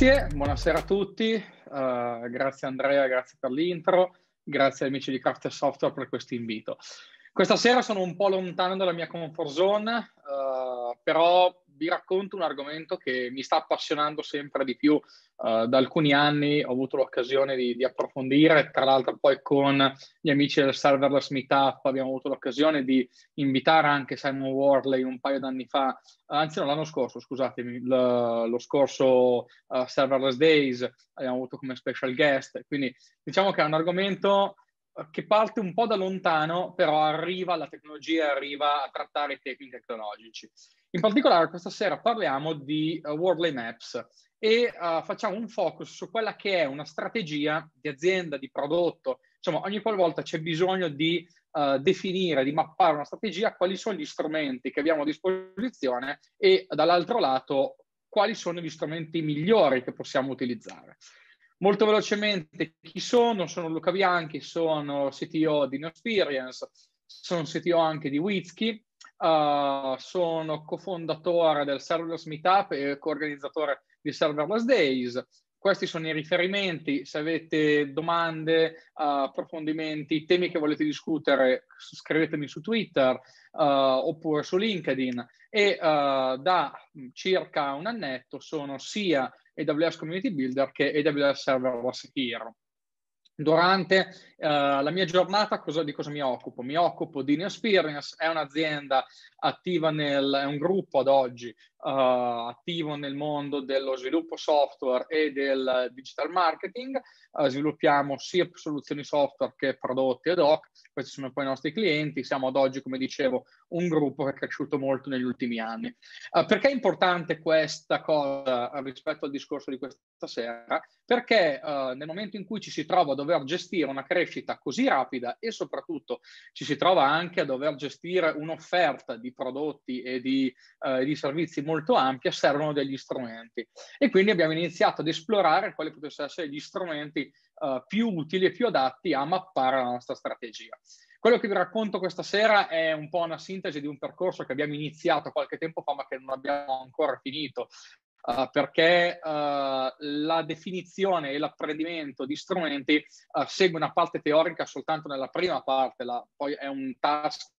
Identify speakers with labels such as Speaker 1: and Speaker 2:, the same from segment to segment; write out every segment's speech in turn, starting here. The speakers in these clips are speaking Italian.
Speaker 1: Grazie, buonasera a tutti, uh, grazie Andrea, grazie per l'intro, grazie amici di Craft Software per questo invito. Questa sera sono un po' lontano dalla mia comfort zone, uh, però vi racconto un argomento che mi sta appassionando sempre di più uh, da alcuni anni, ho avuto l'occasione di, di, approfondire, tra l'altro poi con gli amici del Serverless Meetup abbiamo avuto l'occasione di invitare anche Simon Worley un paio d'anni fa, eh, anzi no, l'anno scorso, scusatemi, l- lo scorso uh, Serverless Days abbiamo avuto come special guest, quindi diciamo che è un argomento che parte un po' da lontano, però arriva alla tecnologia, arriva a trattare i temi tecnologici. In particolare questa sera parliamo di uh, Worldly Maps e uh, facciamo un focus su quella che è una strategia di azienda, di prodotto. Insomma, ogni qualvolta c'è bisogno di uh, definire, di mappare una strategia, quali sono gli strumenti che abbiamo a disposizione e dall'altro lato quali sono gli strumenti migliori che possiamo utilizzare. Molto velocemente, chi sono? Sono Luca Bianchi, sono CTO di No Experience, sono CTO anche di Whisky Uh, sono cofondatore del Serverless Meetup e coorganizzatore di Serverless Days. Questi sono i riferimenti, se avete domande, uh, approfondimenti, temi che volete discutere, scrivetemi su Twitter uh, oppure su LinkedIn. E da circa un annetto sono sia AWS Community Builder che AWS Serverless Hero durante uh, la mia giornata cosa, di cosa mi occupo? Mi occupo di New Experience, è un'azienda attiva nel, è un gruppo ad oggi uh, attivo nel mondo dello sviluppo software e del digital marketing, uh, sviluppiamo sia soluzioni software che prodotti ad hoc, questi sono poi i nostri clienti, siamo ad oggi come dicevo un gruppo che è cresciuto molto negli ultimi anni. perché è importante questa cosa rispetto al discorso di questa sera? Perché nel momento in cui ci si trova dove dover gestire una crescita così rapida e soprattutto ci si trova anche a dover gestire un'offerta di prodotti e di, eh, di servizi molto ampia, servono degli strumenti. E quindi abbiamo iniziato ad esplorare quali potessero essere gli strumenti eh, più utili e più adatti a mappare la nostra strategia. Quello che vi racconto questa sera è un po' una sintesi di un percorso che abbiamo iniziato qualche tempo fa ma che non abbiamo ancora finito Uh, perché uh, la definizione e l'apprendimento di strumenti uh, segue una parte teorica soltanto nella prima parte, la, poi è un task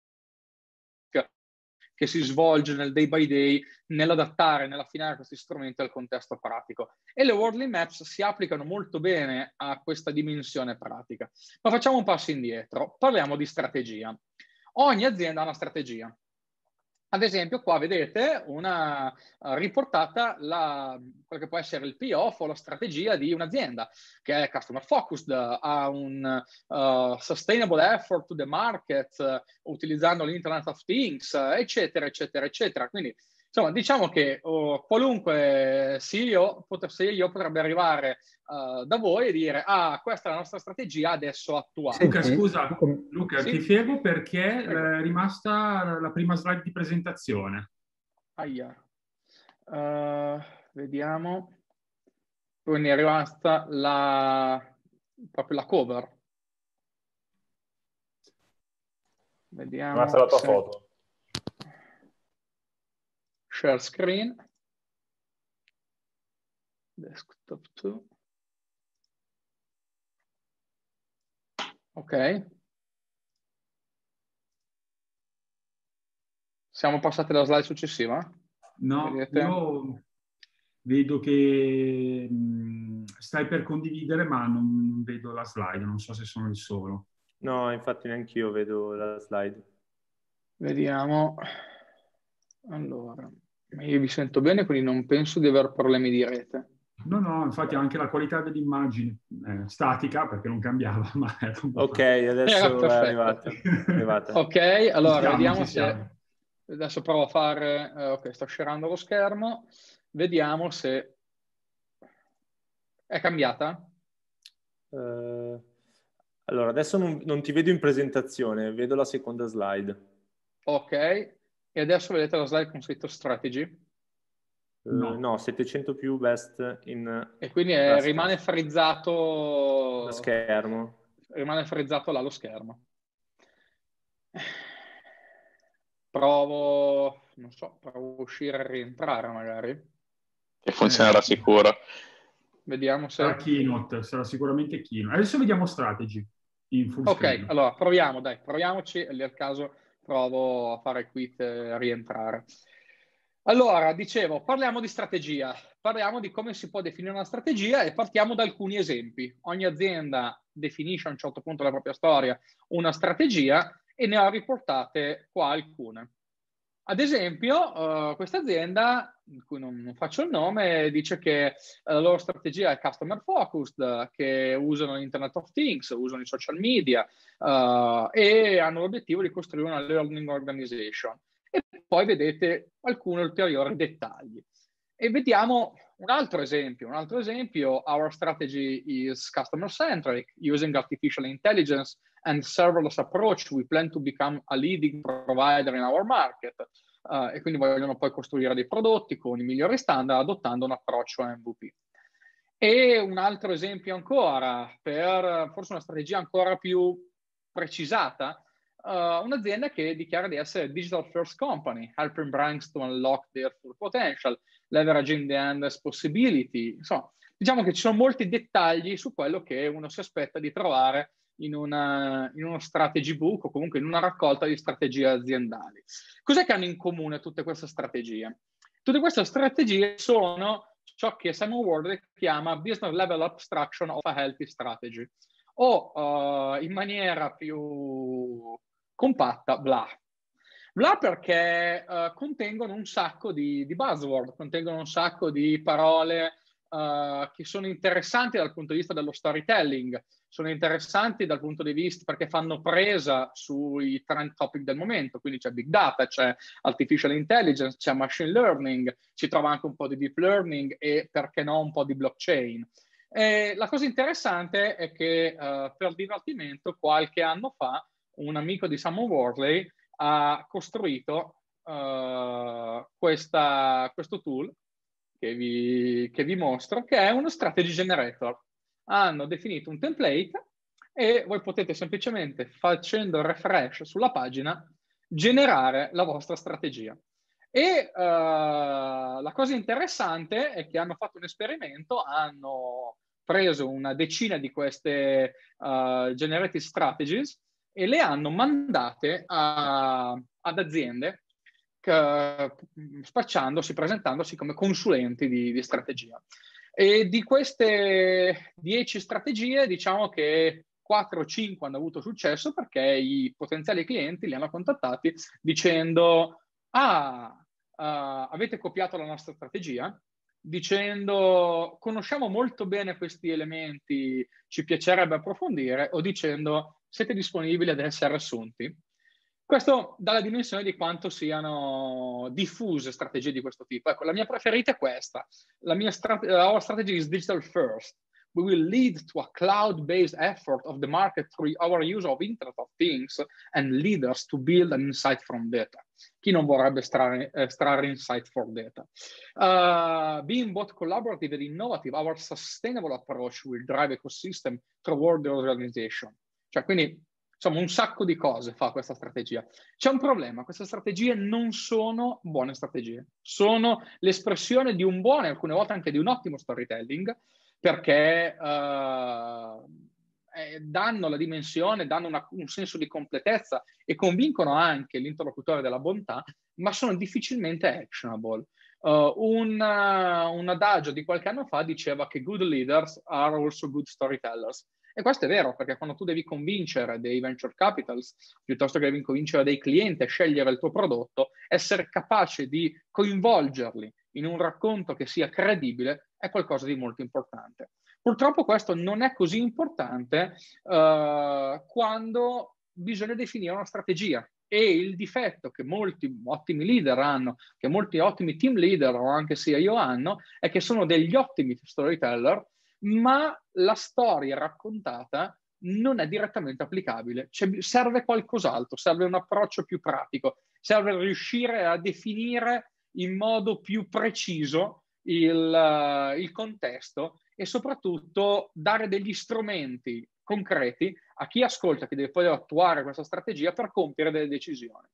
Speaker 1: che si svolge nel day by day nell'adattare, nell'affinare questi strumenti al contesto pratico. E le worldly maps si applicano molto bene a questa dimensione pratica. Ma facciamo un passo indietro, parliamo di strategia. Ogni azienda ha una strategia, ad esempio, qua vedete una eh, riportata la, quello che può essere il payoff o la strategia di un'azienda che è customer focused, ha un uh, sustainable effort to the market, uh, utilizzando l'Internet of Things, eccetera, eccetera, eccetera. Quindi Insomma, diciamo che oh, qualunque CEO, CEO, potrebbe arrivare uh, da voi e dire ah, questa è la nostra strategia, adesso attuata. Luca, scusa,
Speaker 2: Luca, sì? ti fermo perché è eh, rimasta la prima slide di presentazione.
Speaker 1: Aia. Uh, vediamo. Quindi è rimasta la, proprio la cover.
Speaker 2: Vediamo. È rimasta la tua se... foto
Speaker 1: share screen, desktop 2. Ok. Siamo passati alla slide successiva?
Speaker 2: No, Vedete? io vedo che stai per condividere ma non vedo la slide, non so se sono il solo. No, infatti neanche io vedo la slide. Vediamo. Allora. Io vi sento bene, quindi non penso di aver
Speaker 1: problemi di rete.
Speaker 2: No, no, infatti anche la qualità dell'immagine è eh, statica, perché non cambiava, ma era un po Ok, adesso eh, è arrivata. ok, allora siamo, vediamo se... Siamo.
Speaker 1: Adesso provo a fare... Eh, ok, sto scerando lo schermo. Vediamo se... È cambiata?
Speaker 2: Uh, allora, adesso non, non ti vedo in presentazione, vedo la seconda slide.
Speaker 1: Ok, e adesso vedete la slide con scritto strategy. Eh, no. no.
Speaker 2: 700 più best in... E quindi è, rimane
Speaker 1: frizzato... Lo
Speaker 2: schermo.
Speaker 1: Rimane frizzato là lo schermo. Provo, non so, provo a uscire e rientrare magari.
Speaker 2: E funzionerà eh. sicuro. Vediamo se... Sarà keynote, sarà sicuramente keynote. Adesso vediamo strategy. ok, allora proviamo, dai, proviamoci, lì al caso provo a
Speaker 1: fare quit e rientrare. Allora, dicevo, parliamo di strategia, parliamo di come si può definire una strategia e partiamo da alcuni esempi. Ogni azienda definisce a un certo punto la propria storia una strategia e ne ho riportate qua alcune. Ad esempio, uh, questa azienda, di cui non, non, faccio il nome, dice che eh, la loro strategia è customer focused, che usano Internet of Things, usano i social media uh, e hanno l'obiettivo di costruire una learning organization. E poi vedete alcuni ulteriori dettagli. E vediamo un altro esempio, un altro esempio, our strategy is customer centric. Using artificial intelligence and serverless approach, we plan to become a leading provider in our market. Uh, e quindi vogliono poi costruire dei prodotti con i migliori standard adottando un approccio MVP. E un altro esempio ancora, per forse una strategia ancora più precisata, uh, un'azienda che dichiara di essere digital first company, helping brands to unlock their full potential leveraging the endless possibility. Insomma, diciamo che ci sono molti dettagli su quello che uno si aspetta di trovare in, una, in, uno strategy book o comunque in una raccolta di strategie aziendali. Cos'è che hanno in comune tutte queste strategie? Tutte queste strategie sono ciò che Simon Ward chiama business level abstraction of a healthy strategy o uh, in maniera più compatta, blah. Là perché uh, contengono un sacco di, di, buzzword, contengono un sacco di parole uh, che sono interessanti dal punto di vista dello storytelling, sono interessanti dal punto di vista perché fanno presa sui trend topic del momento, quindi c'è big data, c'è artificial intelligence, c'è machine learning, ci trova anche un po' di deep learning e perché no un po' di blockchain. E la cosa interessante è che uh, per divertimento qualche anno fa un amico di Simon Worley ha costruito uh, questa, questo tool che vi, che vi mostro, che è uno strategy generator. Hanno definito un template e voi potete semplicemente facendo refresh sulla pagina generare la vostra strategia. E uh, la cosa interessante è che hanno fatto un esperimento, hanno preso una decina di queste uh, eh, generated strategies e le hanno mandate a, ad aziende che, mm, spacciandosi, presentandosi come consulenti di, di strategia. E di queste dieci strategie, diciamo che 4 o 5 hanno avuto successo perché i potenziali clienti li hanno contattati dicendo: Ah, uh, avete copiato la nostra strategia? Dicendo: Conosciamo molto bene questi elementi, ci piacerebbe approfondire, o dicendo: siete disponibili ad essere assunti? Questo dà la dimensione di quanto siano diffuse strategie di questo tipo. Ecco, la mia preferita è questa. La mia strat- our strategy digital first. We will lead to a cloud-based effort of the market through our use of Internet of Things and leaders to build an insight from data. Chi non vorrebbe estrarre, strarre insight from data? Uh, being both collaborative and innovative, our sustainable approach will drive ecosystem toward the organization. Cioè, quindi, insomma, un sacco di cose fa questa strategia. C'è un problema, queste strategie non sono buone strategie, sono l'espressione di un buono e alcune volte anche di un ottimo storytelling, perché... Uh, danno la dimensione, danno una, un senso di completezza e convincono anche l'interlocutore della bontà, ma sono difficilmente actionable. Uh, un, uh, un, adagio di qualche anno fa diceva che good leaders are also good storytellers, e questo è vero, perché quando tu devi convincere dei venture capitals, piuttosto che devi convincere dei clienti a scegliere il tuo prodotto, essere capace di coinvolgerli in un racconto che sia credibile è qualcosa di molto importante. Purtroppo questo non è così importante eh, quando bisogna definire una strategia e il difetto che molti ottimi leader hanno, che molti ottimi team leader o anche CIO hanno, è che sono degli ottimi storyteller, ma la storia raccontata non è direttamente applicabile. Cioè, serve qualcos'altro, serve un approccio più pratico, serve riuscire a definire in modo più preciso il, eh, il contesto e soprattutto dare degli strumenti concreti a chi ascolta, che deve poi attuare questa strategia per compiere delle decisioni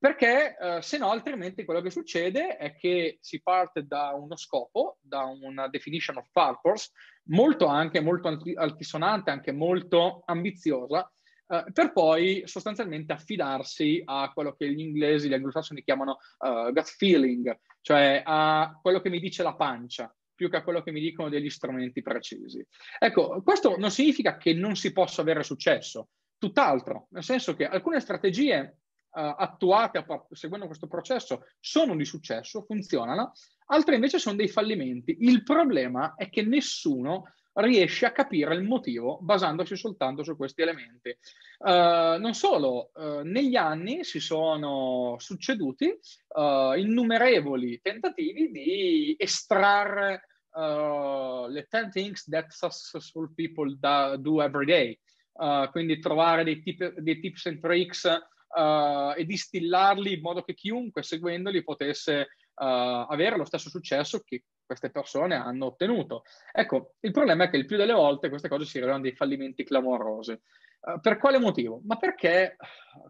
Speaker 1: perché eh, se no altrimenti quello che succede è che si parte da uno scopo, da una definition of purpose, molto anche, molto altisonante, anche molto ambiziosa, eh, per poi sostanzialmente affidarsi a quello che gli inglesi, gli anglosassoni chiamano uh, gut feeling, cioè a quello che mi dice la pancia, più che a quello che mi dicono degli strumenti precisi. Ecco, questo non significa che non si possa avere successo, tutt'altro, nel senso che alcune strategie uh, attuate a, seguendo questo processo sono di successo, funzionano, altre invece sono dei fallimenti. Il problema è che nessuno riesce a capire il motivo basandosi soltanto su questi elementi. Uh, non solo, uh, negli anni si sono succeduti innumerevoli tentativi di estrarre le 10 things that successful people da, do every day, quindi trovare dei, tip, dei tips and tricks uh, e distillarli in modo che chiunque seguendoli potesse uh, avere lo stesso successo che queste persone hanno ottenuto. Ecco, il problema è che il più delle volte queste cose si rivelano dei fallimenti clamorosi. Uh, per quale motivo? Ma perché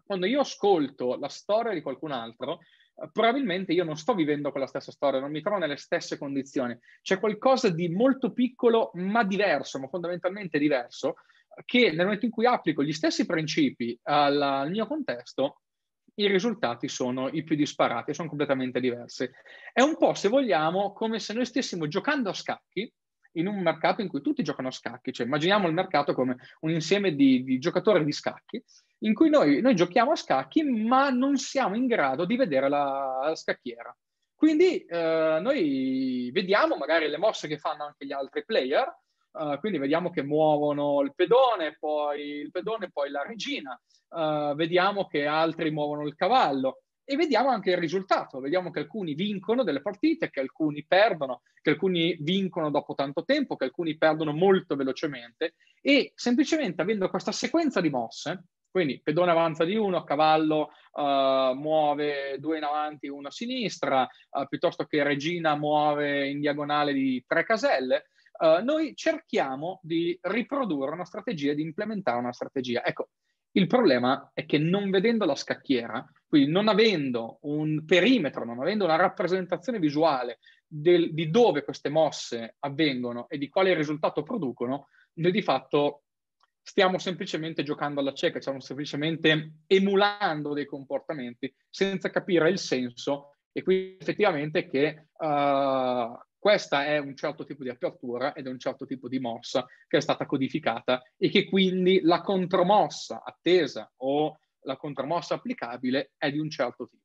Speaker 1: quando io ascolto la storia di qualcun altro, probabilmente io non sto vivendo quella stessa storia, non mi trovo nelle stesse condizioni. C'è qualcosa di molto piccolo ma diverso, ma fondamentalmente diverso, che nel momento in cui applico gli stessi principi al, al mio contesto, i risultati sono i più disparati, sono completamente diversi. È un po', se vogliamo, come se noi stessimo giocando a scacchi in un mercato in cui tutti giocano a scacchi, cioè immaginiamo il mercato come un insieme di, di giocatori di scacchi, in cui noi, noi, giochiamo a scacchi ma non siamo in grado di vedere la, la scacchiera. Quindi eh, noi vediamo magari le mosse che fanno anche gli altri player, Uh, quindi vediamo che muovono il pedone, poi il pedone, poi la regina, uh, vediamo che altri muovono il cavallo e vediamo anche il risultato, vediamo che alcuni vincono delle partite, che alcuni perdono, che alcuni vincono dopo tanto tempo, che alcuni perdono molto velocemente e semplicemente avendo questa sequenza di mosse, quindi pedone avanza di uno, cavallo uh, muove due in avanti, uno a sinistra, uh, piuttosto che regina muove in diagonale di tre caselle, eh, noi cerchiamo di riprodurre una strategia, di implementare una strategia. Ecco, il problema è che non vedendo la scacchiera, quindi non avendo un perimetro, non avendo una rappresentazione visuale del, di dove queste mosse avvengono e di quale risultato producono, noi di fatto stiamo semplicemente giocando alla cieca, stiamo semplicemente emulando dei comportamenti senza capire il senso e quindi effettivamente che uh, questa è un certo tipo di apertura ed è un certo tipo di mossa che è stata codificata e che quindi la contromossa attesa o la contromossa applicabile è di un certo tipo.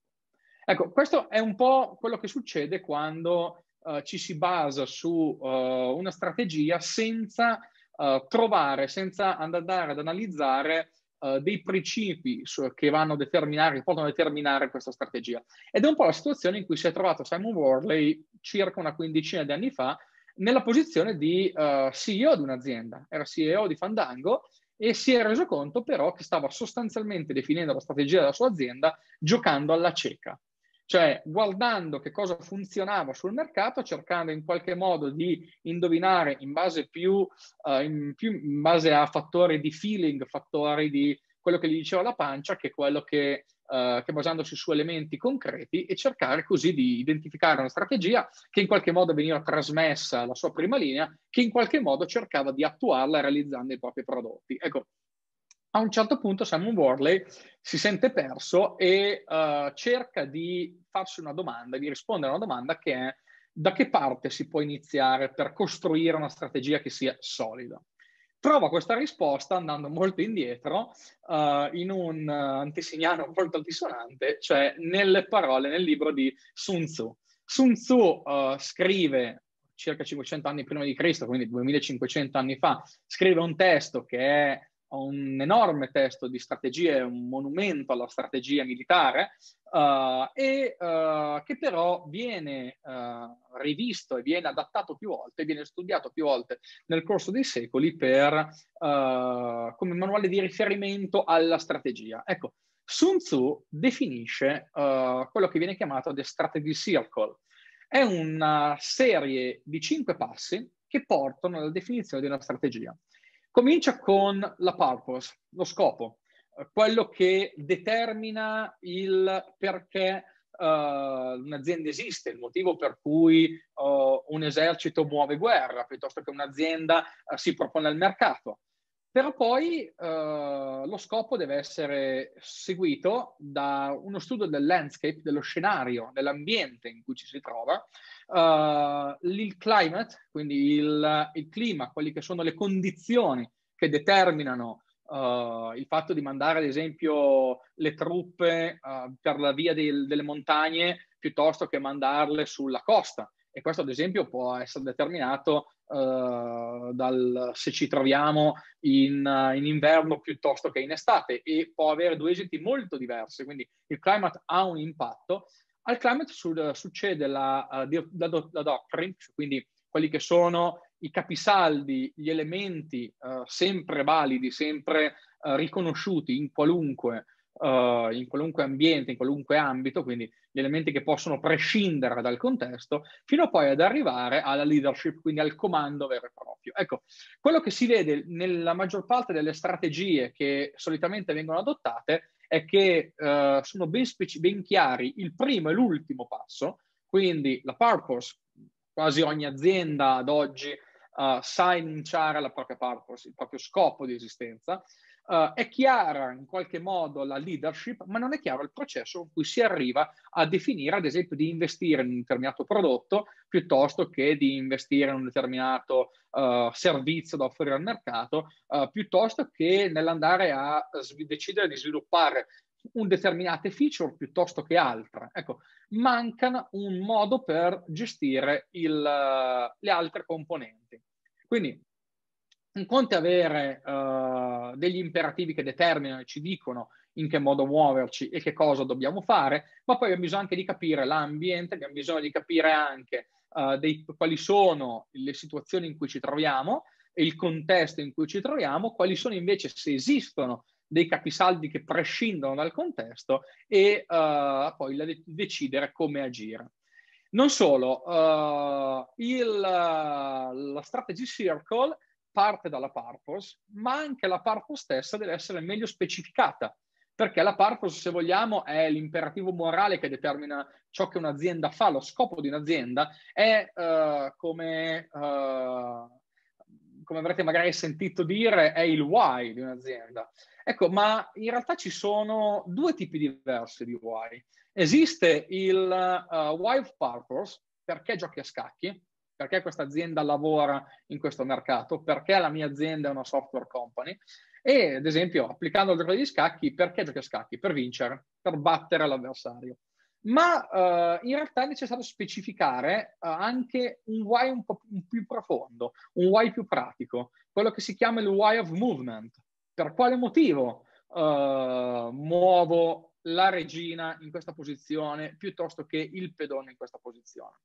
Speaker 1: Ecco, questo è un po' quello che succede quando uh, ci si basa su uh, una strategia senza uh, trovare, senza andare ad analizzare eh, dei principi su, che vanno a determinare, possono determinare questa strategia. Ed è un po' la situazione in cui si è trovato Simon Worley circa una quindicina di anni fa nella posizione di uh, eh, CEO di un'azienda, era CEO di Fandango e si è reso conto però che stava sostanzialmente definendo la strategia della sua azienda giocando alla cieca cioè guardando che cosa funzionava sul mercato, cercando in qualche modo di indovinare in base, più, uh, in, più, in base a fattori di feeling, fattori di quello che gli diceva la pancia, che quello che, uh, che basandosi su elementi concreti e cercare così di identificare una strategia che in qualche modo veniva trasmessa alla sua prima linea, che in qualche modo cercava di attuarla realizzando i propri prodotti. Ecco, a un certo punto Simon Worley si sente perso e uh, cerca di farsi una domanda, di rispondere a una domanda che è da che parte si può iniziare per costruire una strategia che sia solida. Trova questa risposta andando molto indietro uh, in un uh, antesignano molto altisonante, cioè nelle parole, nel libro di Sun Tzu. Sun Tzu scrive circa 500 anni prima di Cristo, quindi 2500 anni fa, scrive un testo che è ho un enorme testo di strategie, un monumento alla strategia militare, uh, e, uh, che però viene uh, rivisto e viene adattato più volte, viene studiato più volte nel corso dei secoli per, come manuale di riferimento alla strategia. Ecco, Sun Tzu definisce quello che viene chiamato The Strategy Circle. È una serie di cinque passi che portano alla definizione di una strategia. Comincia con la purpose, lo scopo, eh, quello che determina il perché uh, un'azienda esiste, il motivo per cui uh, un esercito muove guerra, piuttosto che un'azienda uh, si propone al mercato. Però poi lo scopo deve essere seguito da uno studio del landscape, dello scenario, dell'ambiente in cui ci si trova, uh, il climate, quindi il, il, clima, quelle che sono le condizioni che determinano uh, il fatto di mandare ad esempio le truppe uh, per la via del, delle montagne piuttosto che mandarle sulla costa. E questo ad esempio può essere determinato Uh, dal, se ci troviamo in, uh, in, inverno piuttosto che in estate e può avere due esiti molto diversi, quindi il climate ha un impatto al climate sud succede la, eh, la, la, doctrine, cioè quindi quelli che sono i capisaldi, gli elementi uh, sempre validi, sempre uh, riconosciuti in qualunque, uh, in qualunque, ambiente, in qualunque ambito, quindi gli elementi che possono prescindere dal contesto, fino poi ad arrivare alla leadership, quindi al comando vero e proprio. Ecco, quello che si vede nella maggior parte delle strategie che solitamente vengono adottate è che eh, sono ben, speci- ben chiari il primo e l'ultimo passo, quindi la purpose, quasi ogni azienda ad oggi Uh, sa enunciare la propria purpose, il proprio scopo di esistenza, Uh, è chiara in qualche modo la leadership, ma non è chiaro il processo con cui si arriva a definire, ad esempio, di investire in un determinato prodotto piuttosto che di investire in un determinato uh, servizio da offrire al mercato, uh, piuttosto che nell'andare a sv- decidere di sviluppare un determinato feature piuttosto che altre. Ecco, manca un modo per gestire il, le altre componenti. Quindi un conto è avere uh, degli imperativi che determinano e ci dicono in che modo muoverci e che cosa dobbiamo fare, ma poi abbiamo bisogno anche di capire l'ambiente, abbiamo bisogno di capire anche uh, dei, quali sono le situazioni in cui ci troviamo e il contesto in cui ci troviamo, quali sono invece, se esistono, dei capisaldi che prescindono dal contesto e uh, poi de- decidere come agire. Non solo, uh, il, la strategy circle parte dalla purpose, ma anche la purpose stessa deve essere meglio specificata, perché la purpose, se vogliamo, è l'imperativo morale che determina ciò che un'azienda fa, lo scopo di un'azienda è uh, come... Uh, come avrete magari sentito dire, è il why di un'azienda. Ecco, ma in realtà ci sono due tipi diversi di why. Esiste il uh, why of purpose, perché giochi a scacchi, perché questa azienda lavora in questo mercato, perché la mia azienda è una software company e ad esempio applicando il gioco degli scacchi, perché giochi a scacchi? Per vincere, per battere l'avversario. Ma uh, in realtà è necessario specificare uh, anche un why un po' più profondo, un why più pratico, quello che si chiama il why of movement. Per quale motivo uh, muovo la regina in questa posizione piuttosto che il pedone in questa posizione?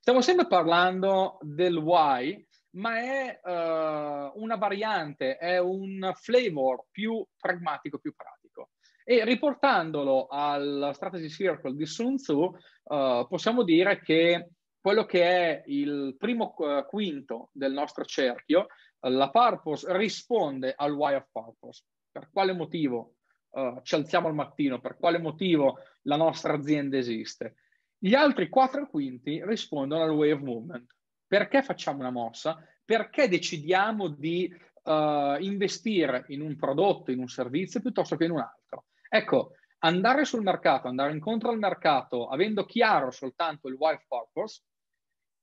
Speaker 1: Stiamo sempre parlando del why, ma è uh, una variante, è un flavor più pragmatico, più pratico. E riportandolo al Strategy Circle di Sun Tzu, uh, possiamo dire che quello che è il primo eh, quinto del nostro cerchio, la purpose risponde al why of purpose. Per quale motivo uh, ci alziamo al mattino? Per quale motivo la nostra azienda esiste? Gli altri 4 quinti rispondono al way of movement. Perché facciamo una mossa? Perché decidiamo di uh, investire in un prodotto, in un servizio piuttosto che in un altro? Ecco, andare sul mercato, andare incontro al mercato avendo chiaro soltanto il why purpose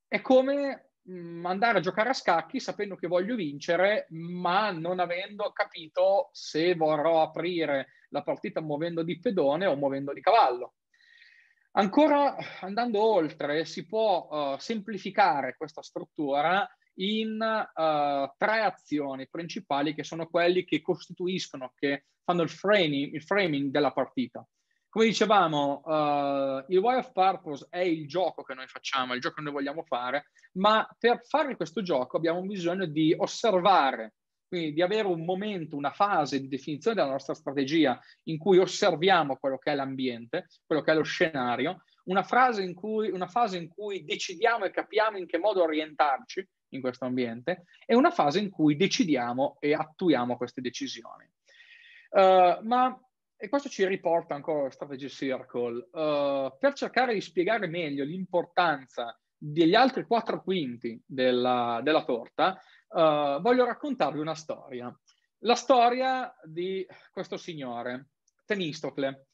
Speaker 1: è come mm, andare a giocare a scacchi sapendo che voglio vincere, ma non avendo capito se vorrò aprire la partita muovendo di pedone o muovendo di cavallo. Ancora andando oltre, si può uh, semplificare questa struttura in uh, tre azioni principali che sono quelli che costituiscono, che fanno il framing, il framing della partita. Come dicevamo, uh, il Way of Purpose è il gioco che noi facciamo, il gioco che noi vogliamo fare, ma per fare questo gioco abbiamo bisogno di osservare quindi di avere un momento, una fase di definizione della nostra strategia in cui osserviamo quello che è l'ambiente, quello che è lo scenario, una, in cui, una fase in cui decidiamo e capiamo in che modo orientarci in questo ambiente e una fase in cui decidiamo e attuiamo queste decisioni. Uh, ma e questo ci riporta ancora alla Strategy Circle, uh, per cercare di spiegare meglio l'importanza degli altri quattro quinti della, della torta, uh, voglio raccontarvi una storia. La storia di questo signore, Temistocle.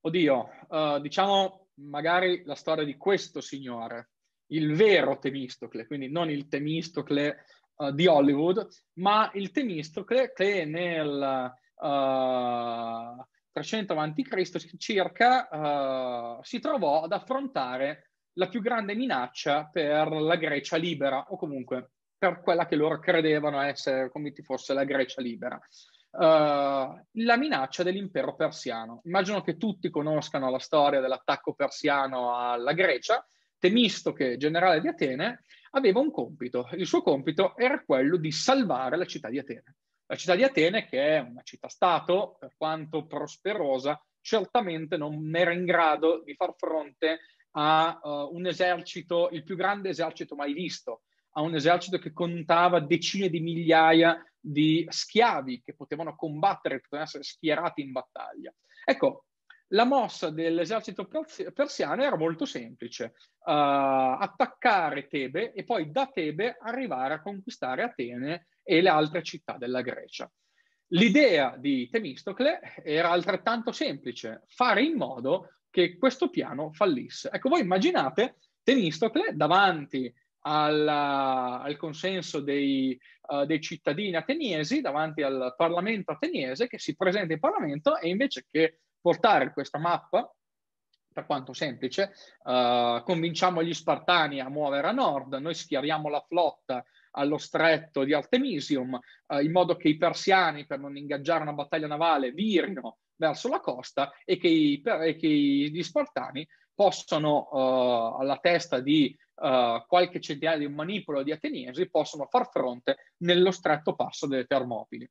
Speaker 1: Oddio, uh, diciamo magari la storia di questo signore, il vero Temistocle, quindi non il Temistocle uh, eh, di Hollywood, ma il Temistocle che nel uh, 300 a.C. circa si trovò ad affrontare la più grande minaccia per la Grecia libera o comunque per quella che loro credevano essere come ti fosse la Grecia libera. Uh, la minaccia dell'impero persiano. Immagino che tutti conoscano la storia dell'attacco persiano alla Grecia. Temisto che generale di Atene aveva un compito. Il suo compito era quello di salvare la città di Atene. La città di Atene, che è una città-stato, per quanto prosperosa, certamente non era in grado di far fronte a uh, un esercito, il più grande esercito mai visto, a un esercito che contava decine di migliaia di schiavi che potevano combattere, potevano essere schierati in battaglia. Ecco, la mossa dell'esercito persiano era molto semplice, uh, attaccare Tebe e poi da Tebe arrivare a conquistare Atene e le altre città della Grecia. L'idea di Temistocle era altrettanto semplice, fare in modo che questo piano fallisse. Ecco, voi immaginate Temistocle davanti alla, al consenso dei, uh, dei, cittadini ateniesi davanti al Parlamento ateniese che si presenta in Parlamento e invece che portare questa mappa, per quanto semplice, uh, convinciamo gli Spartani a muovere a nord, noi schiariamo la flotta allo stretto di Artemisium, eh, in modo che i persiani, per non ingaggiare una battaglia navale, virino verso la costa e che, i, e che gli spartani possono uh, alla testa di uh, qualche centinaio di manipolo di ateniesi, possono far fronte nello stretto passo delle Termopili.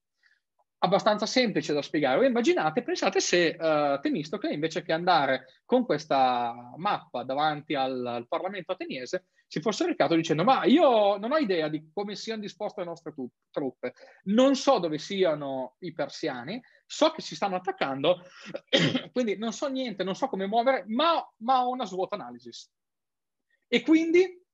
Speaker 1: Abbastanza semplice da spiegare. Voi immaginate, pensate se uh, Temistocle invece che andare con questa mappa davanti al, al Parlamento ateniese si fosse recato dicendo ma io non ho idea di come siano disposte le nostre truppe, non so dove siano i persiani, so che si stanno attaccando, quindi non so niente, non so come muovere, ma, ma ho una svuota analisi. E quindi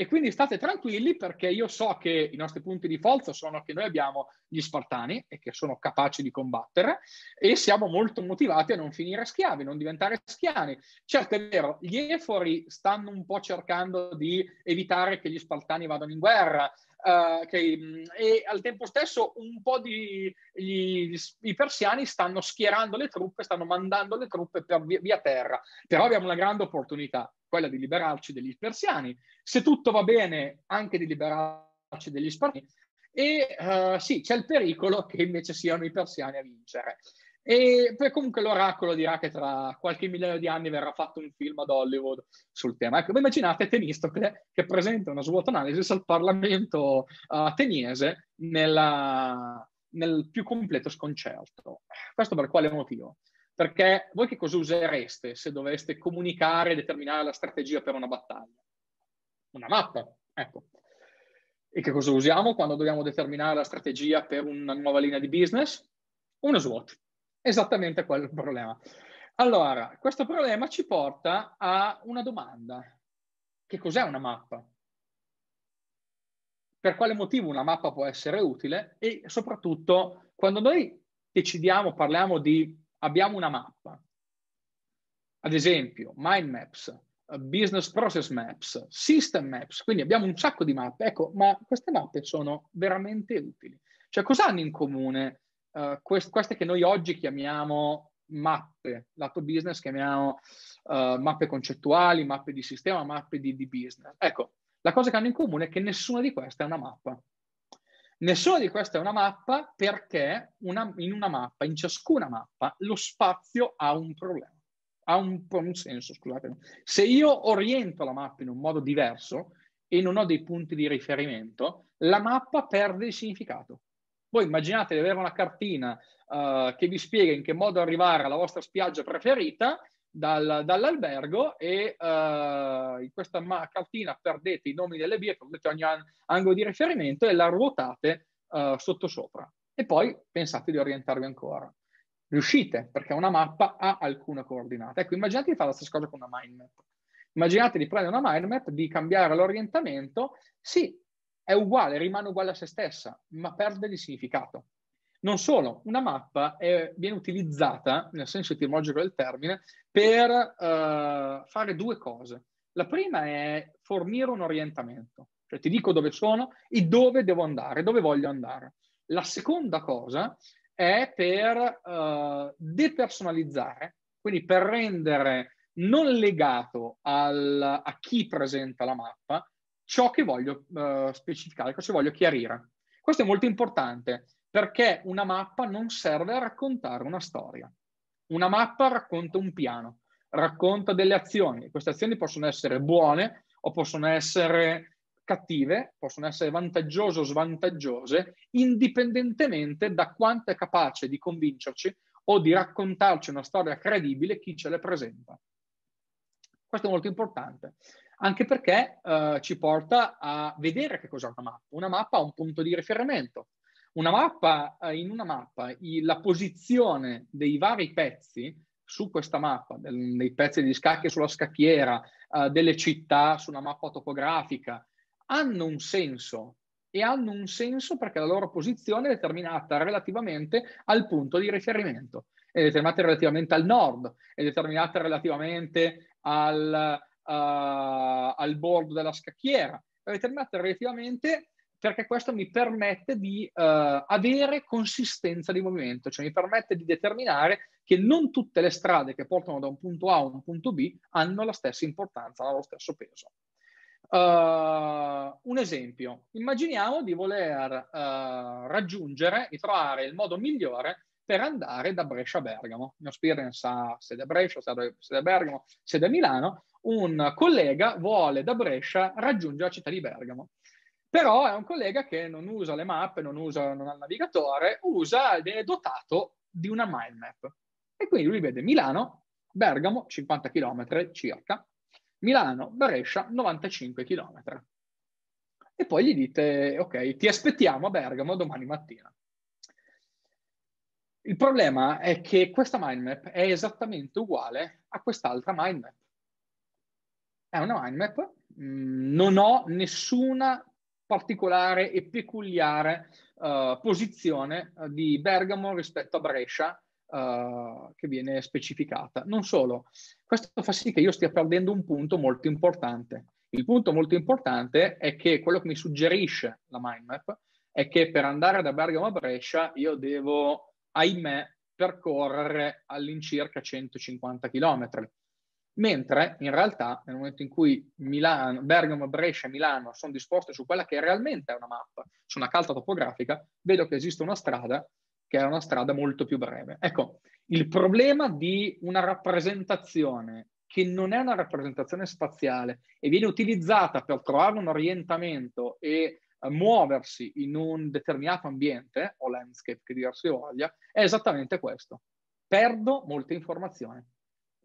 Speaker 1: e quindi state tranquilli perché io so che i nostri punti di forza sono che noi abbiamo gli spartani e che sono capaci di combattere e siamo molto motivati a non finire schiavi, non diventare schiani. Certo è vero, gli efori stanno un po' cercando di evitare che gli spartani vadano in guerra, Uh, eh, okay. Mm, e al tempo stesso un po' di gli, i persiani stanno schierando le truppe, stanno mandando le truppe per, via, via terra, però abbiamo una grande opportunità quella di liberarci degli persiani, se tutto va bene anche di liberarci degli spartani, e uh, sì, c'è il pericolo che invece siano i persiani a vincere. E poi comunque l'oracolo dirà che tra qualche migliaio di anni verrà fatto un film ad Hollywood sul tema. Ecco, immaginate Temistocle che presenta una SWOT analysis al Parlamento eh, ateniese nella, nel più completo sconcerto. Questo per quale motivo? Perché voi che cosa usereste se doveste comunicare e determinare la strategia per una battaglia? Una mappa, ecco. E che cosa usiamo quando dobbiamo determinare la strategia per una nuova linea di business? Uno SWOT. Esattamente quel problema. Allora, questo problema ci porta a una domanda. Che cos'è una mappa? Per quale motivo una mappa può essere utile? E soprattutto, quando noi decidiamo, parliamo di abbiamo una mappa, ad esempio mind maps, eh, business process maps, system maps, quindi abbiamo un sacco di mappe, ecco, ma queste mappe sono veramente utili. Cioè, cosa hanno in comune uh, quest- queste che noi oggi chiamiamo mappe, lato business chiamiamo uh, mappe concettuali, mappe di sistema, mappe di, di business? Ecco, la cosa che hanno in comune è che nessuna di queste è una mappa. Nessuna di queste è una mappa perché una, in una mappa, in ciascuna mappa, lo spazio ha un problema, ha un, un senso, scusatemi. Se io oriento la mappa in un modo diverso e non ho dei punti di riferimento, la mappa perde il significato. Voi immaginate di avere una cartina uh, che vi spiega in che modo arrivare alla vostra spiaggia preferita dal, dall'albergo e uh, in questa ma- cartina perdete i nomi delle vie, prendete ogni an- angolo di riferimento e la ruotate uh, sottosopra. E poi pensate di orientarvi ancora. Riuscite, perché una mappa ha alcune coordinate. Ecco, immaginate di fare la stessa cosa con una mind map. Immaginate di prendere una mind map, di cambiare l'orientamento. Sì, è uguale, rimane uguale a se stessa, ma perde di significato. Non solo, una mappa è, viene utilizzata, nel senso etimologico del termine, per uh, fare due cose. La prima è fornire un orientamento, cioè ti dico dove sono e dove devo andare, dove voglio andare. La seconda cosa è per uh, depersonalizzare, quindi per rendere non legato al, a chi presenta la mappa ciò che voglio uh, specificare, cosa voglio chiarire. Questo è molto importante perché una mappa non serve a raccontare una storia. Una mappa racconta un piano, racconta delle azioni. Queste azioni possono essere buone o possono essere cattive, possono essere vantaggiose o svantaggiose, indipendentemente da quanto è capace di convincerci o di raccontarci una storia credibile chi ce le presenta. Questo è molto importante, anche perché eh, ci porta a vedere che cos'è una mappa. Una mappa ha un punto di riferimento, una mappa, eh, in una mappa i, la posizione dei vari pezzi su questa mappa, del, dei pezzi di scacchi sulla scacchiera, uh, delle città su una mappa topografica, hanno un senso e hanno un senso perché la loro posizione è determinata relativamente al punto di riferimento, è determinata relativamente al nord, è determinata relativamente al, uh, al bordo della scacchiera, è determinata relativamente perché questo mi permette di uh, avere consistenza di movimento, cioè mi permette di determinare che non tutte le strade che portano da un punto A a un punto B hanno la stessa importanza, hanno lo stesso peso. Uh, un esempio, immaginiamo di voler uh, raggiungere e trovare il modo migliore per andare da Brescia a Bergamo. Il mio experience ha sede a Brescia, sede a Bergamo, sede a Milano. Un collega vuole da Brescia raggiungere la città di Bergamo però è un collega che non usa le mappe, non usa non ha il navigatore, usa ed è dotato di una mind map. E quindi lui vede Milano, Bergamo, 50 km circa, Milano, Brescia, 95 km. E poi gli dite, ok, ti aspettiamo a Bergamo domani mattina. Il problema è che questa mind map è esattamente uguale a quest'altra mind map. È una mind map, mm, non ho nessuna particolare e peculiare uh, posizione eh, di Bergamo rispetto a Brescia uh, che viene specificata. Non solo, questo fa sì che io stia perdendo un punto molto importante. Il punto molto importante è che quello che mi suggerisce la mind map è che per andare da Bergamo a Brescia io devo, ahimè, percorrere all'incirca 150 chilometri mentre in realtà nel momento in cui Milano, Bergamo, Brescia e Milano sono disposte su quella che realmente è una mappa, su una carta topografica, vedo che esiste una strada che è una strada molto più breve. Ecco, il problema di una rappresentazione che non è una rappresentazione spaziale e viene utilizzata per trovare un orientamento e eh, muoversi in un determinato ambiente o landscape che dir si voglia, è esattamente questo. Perdo molte informazioni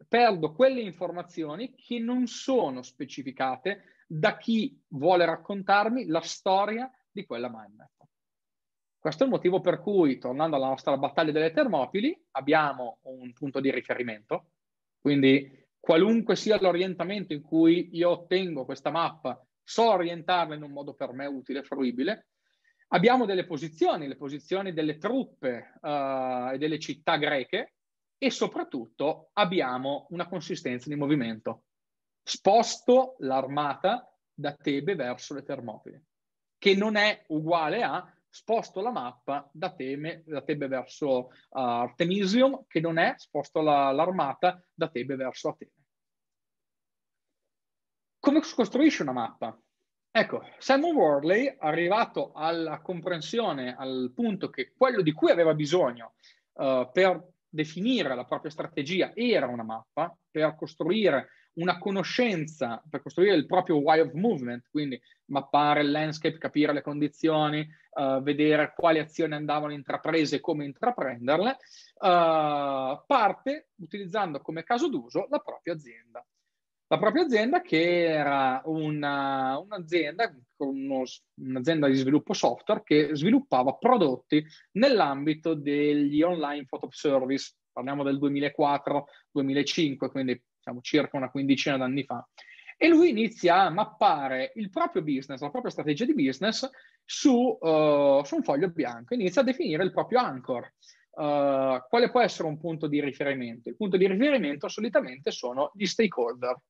Speaker 1: perdo quelle informazioni che non sono specificate da chi vuole raccontarmi la storia di quella mind map. Questo è il motivo per cui, tornando alla nostra battaglia delle Termopili, abbiamo un punto di riferimento, quindi qualunque sia l'orientamento in cui io ottengo questa mappa, so orientarla in un modo per me utile, e fruibile, Abbiamo delle posizioni, le posizioni delle truppe uh, e delle città greche, e soprattutto abbiamo una consistenza di movimento. Sposto l'armata da Tebe verso le Termopili, che non è uguale a sposto la mappa da, Teme, da Tebe verso uh, Artemisium, che non è sposto la, l'armata da Tebe verso Atene. Come si costruisce una mappa? Ecco, Simon Worley, arrivato alla comprensione, al punto che quello di cui aveva bisogno uh, per definire la propria strategia era una mappa, per costruire una conoscenza, per costruire il proprio why of movement, quindi mappare il landscape, capire le condizioni, uh, vedere quali azioni andavano intraprese e come intraprenderle, uh, parte utilizzando come caso d'uso la propria azienda la propria azienda che era una, un'azienda, uno, un'azienda di sviluppo software che sviluppava prodotti nell'ambito degli online photo service, parliamo del 2004-2005, quindi diciamo, circa una quindicina d'anni fa. E lui inizia a mappare il proprio business, la propria strategia di business su, uh, su un foglio bianco, inizia a definire il proprio anchor. Uh, quale può essere un punto di riferimento? Il punto di riferimento solitamente sono gli stakeholder.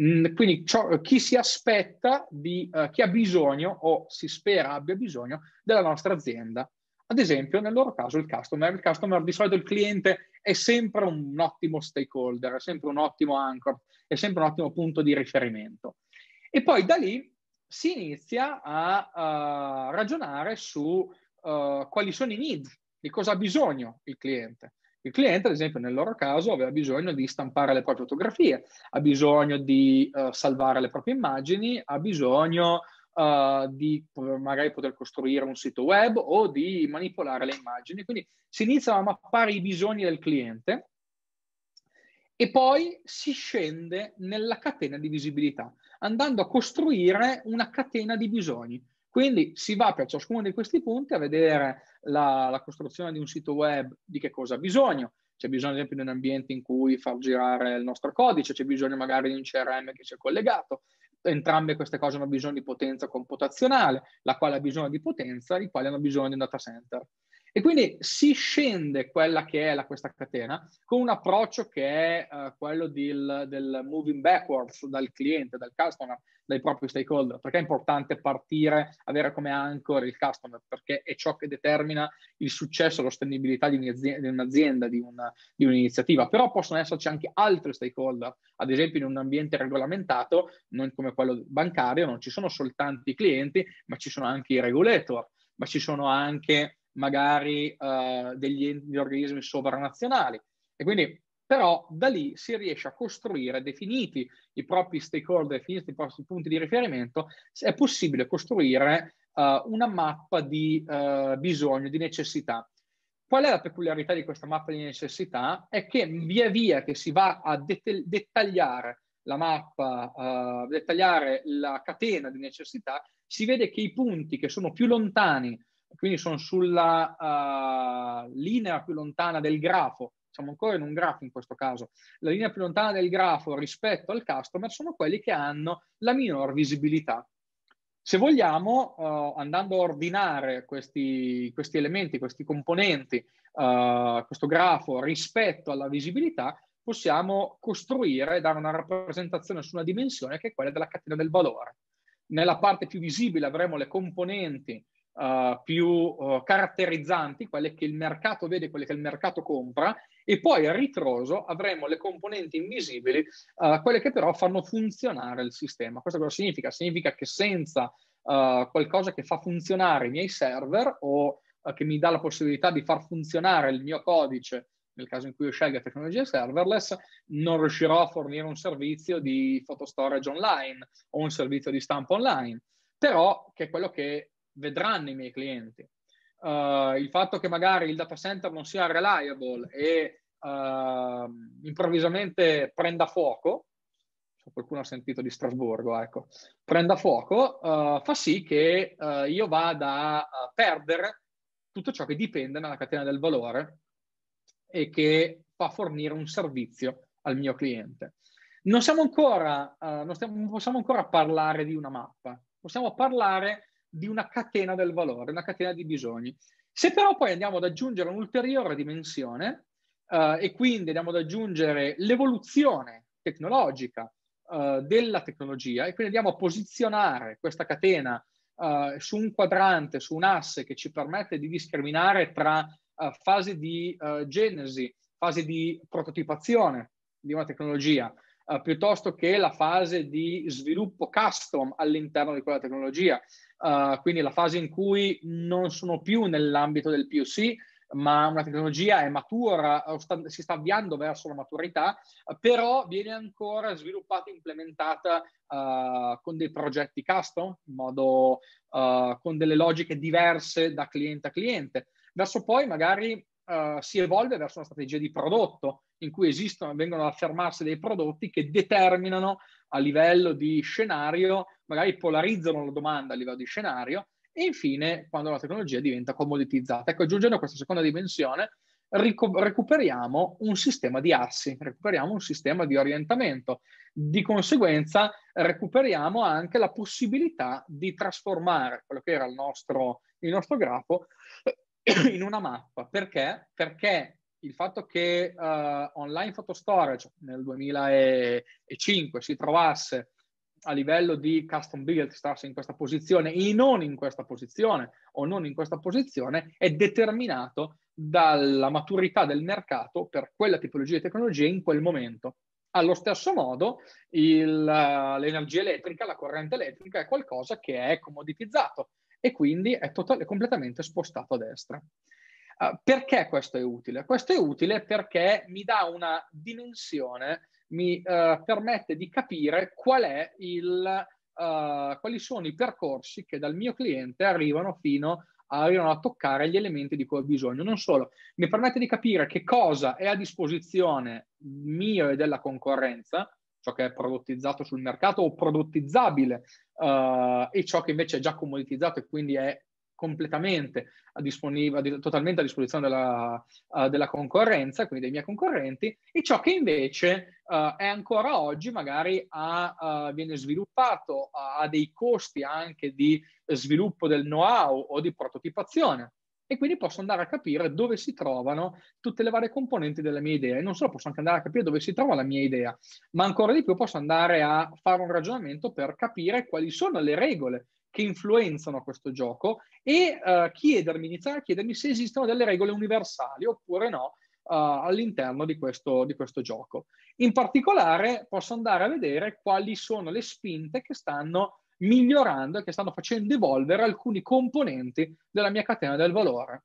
Speaker 1: Mm, quindi ciò, chi si aspetta di, uh, chi ha bisogno o si spera abbia bisogno della nostra azienda. Ad esempio, nel loro caso il customer, il customer di solito il cliente è sempre un ottimo stakeholder, è sempre un ottimo anchor, è sempre un ottimo punto di riferimento. E poi da lì si inizia a uh, ragionare su uh, quali sono i need, di cosa ha bisogno il cliente. Il cliente, ad esempio, nel loro caso aveva bisogno di stampare le proprie fotografie, ha bisogno di uh, salvare le proprie immagini, ha bisogno uh, di magari poter costruire un sito web o di manipolare le immagini. Quindi si iniziano a mappare i bisogni del cliente e poi si scende nella catena di visibilità, andando a costruire una catena di bisogni. Quindi si va per ciascuno di questi punti a vedere la, la costruzione di un sito web, di che cosa ha bisogno, c'è bisogno ad esempio di un ambiente in cui far girare il nostro codice, c'è bisogno magari di un CRM che sia collegato. Entrambe queste cose hanno bisogno di potenza computazionale, la quale ha bisogno di potenza, i quali hanno bisogno di un data center. E quindi si scende quella che è la, questa catena con un approccio che è uh, quello del, del moving backwards dal cliente, dal customer, dai propri stakeholder. Perché è importante partire, avere come anchor il customer? Perché è ciò che determina il successo la sostenibilità di un'azienda, di, una, di un'iniziativa. Però possono esserci anche altri stakeholder, ad esempio in un ambiente regolamentato, non come quello bancario, non ci sono soltanto i clienti, ma ci sono anche i regulator, ma ci sono anche magari uh, degli, degli organismi sovranazionali. E quindi però da lì si riesce a costruire, definiti i propri stakeholder, definiti i propri punti di riferimento, è possibile costruire uh, una mappa di uh, bisogno, di necessità. Qual è la peculiarità di questa mappa di necessità? È che via via che si va a det- dettagliare la mappa, uh, dettagliare la catena di necessità, si vede che i punti che sono più lontani, quindi sono sulla uh, linea più lontana del grafo siamo ancora in un grafo in questo caso, la linea più lontana del grafo rispetto al customer sono quelli che hanno la minor visibilità. Se vogliamo, uh, andando a ordinare questi, questi elementi, questi componenti, uh, questo grafo rispetto alla visibilità, possiamo costruire e dare una rappresentazione su una dimensione che è quella della catena del valore. Nella parte più visibile avremo le componenti uh, più uh, caratterizzanti, quelle che il mercato vede, quelle che il mercato compra, e poi a ritroso avremo le componenti invisibili, uh, quelle che però fanno funzionare il sistema. Questo cosa significa? Significa che senza uh, qualcosa che fa funzionare i miei server o uh, che mi dà la possibilità di far funzionare il mio codice, nel caso in cui io scelga tecnologie serverless, non riuscirò a fornire un servizio di fotostorage online o un servizio di stampa online, però che è quello che vedranno i miei clienti uh, il fatto che magari il data center non sia reliable e uh, improvvisamente prenda fuoco, se qualcuno ha sentito di Strasburgo, ecco, prenda fuoco, uh, fa sì che eh, io vada a perdere tutto ciò che dipende dalla catena del valore e che fa fornire un servizio al mio cliente. Non, siamo ancora, non stiamo, possiamo ancora parlare di una mappa, possiamo parlare di una catena del valore, una catena di bisogni. Se però poi andiamo ad aggiungere un'ulteriore dimensione uh, e quindi andiamo ad aggiungere l'evoluzione tecnologica uh, della tecnologia e quindi andiamo a posizionare questa catena uh, su un quadrante, su un asse che ci permette di discriminare tra fasi di genesi, fasi di prototipazione di una tecnologia, eh, piuttosto che la fase di sviluppo custom all'interno di quella tecnologia, eh, quindi la fase in cui non sono più nell'ambito del POC, ma una tecnologia è matura, sta, si sta avviando verso la maturità, eh, però viene ancora sviluppata e implementata uh, con dei progetti custom, in modo uh, con delle logiche diverse da cliente a cliente, verso poi magari eh, si evolve verso una strategia di prodotto in cui esistono, e vengono ad affermarsi dei prodotti che determinano a livello di scenario, magari polarizzano la domanda a livello di scenario e infine quando la tecnologia diventa commoditizzata. Ecco, aggiungendo questa seconda dimensione, rico- recuperiamo un sistema di assi, recuperiamo un sistema di orientamento. Di conseguenza recuperiamo anche la possibilità di trasformare quello che era il nostro, il nostro grafo in una mappa. Perché? Perché il fatto che uh, online photo storage nel 2005 si trovasse a livello di custom build, starsi in questa posizione e non in questa posizione o non in questa posizione, è determinato dalla maturità del mercato per quella tipologia di tecnologia in quel momento. Allo stesso modo, il, eh, l'energia elettrica, la corrente elettrica è qualcosa che è commoditizzato e quindi è, total- completamente spostato a destra. Uh, perché questo è utile? Questo è utile perché mi dà una dimensione, mi uh, permette di capire qual è il, uh, quali sono i percorsi che dal mio cliente arrivano fino a, arrivano a toccare gli elementi di cui ho bisogno. Non solo, mi permette di capire che cosa è a disposizione mio e della concorrenza, ciò che è prodottizzato sul mercato o prodottizzabile uh, e ciò che invece è già commoditizzato e quindi è completamente a disponib- totalmente a disposizione della, uh, della, concorrenza, quindi dei miei concorrenti, e ciò che invece uh, è ancora oggi magari a, uh, viene sviluppato, ha dei costi anche di sviluppo del know-how o di prototipazione e quindi posso andare a capire dove si trovano tutte le varie componenti della mia idea. E non solo posso anche andare a capire dove si trova la mia idea, ma ancora di più posso andare a fare un ragionamento per capire quali sono le regole che influenzano questo gioco e uh, chiedermi, iniziare a chiedermi se esistono delle regole universali oppure no uh, all'interno di questo, di questo gioco. In particolare posso andare a vedere quali sono le spinte che stanno migliorando e che stanno facendo evolvere alcuni componenti della mia catena del valore.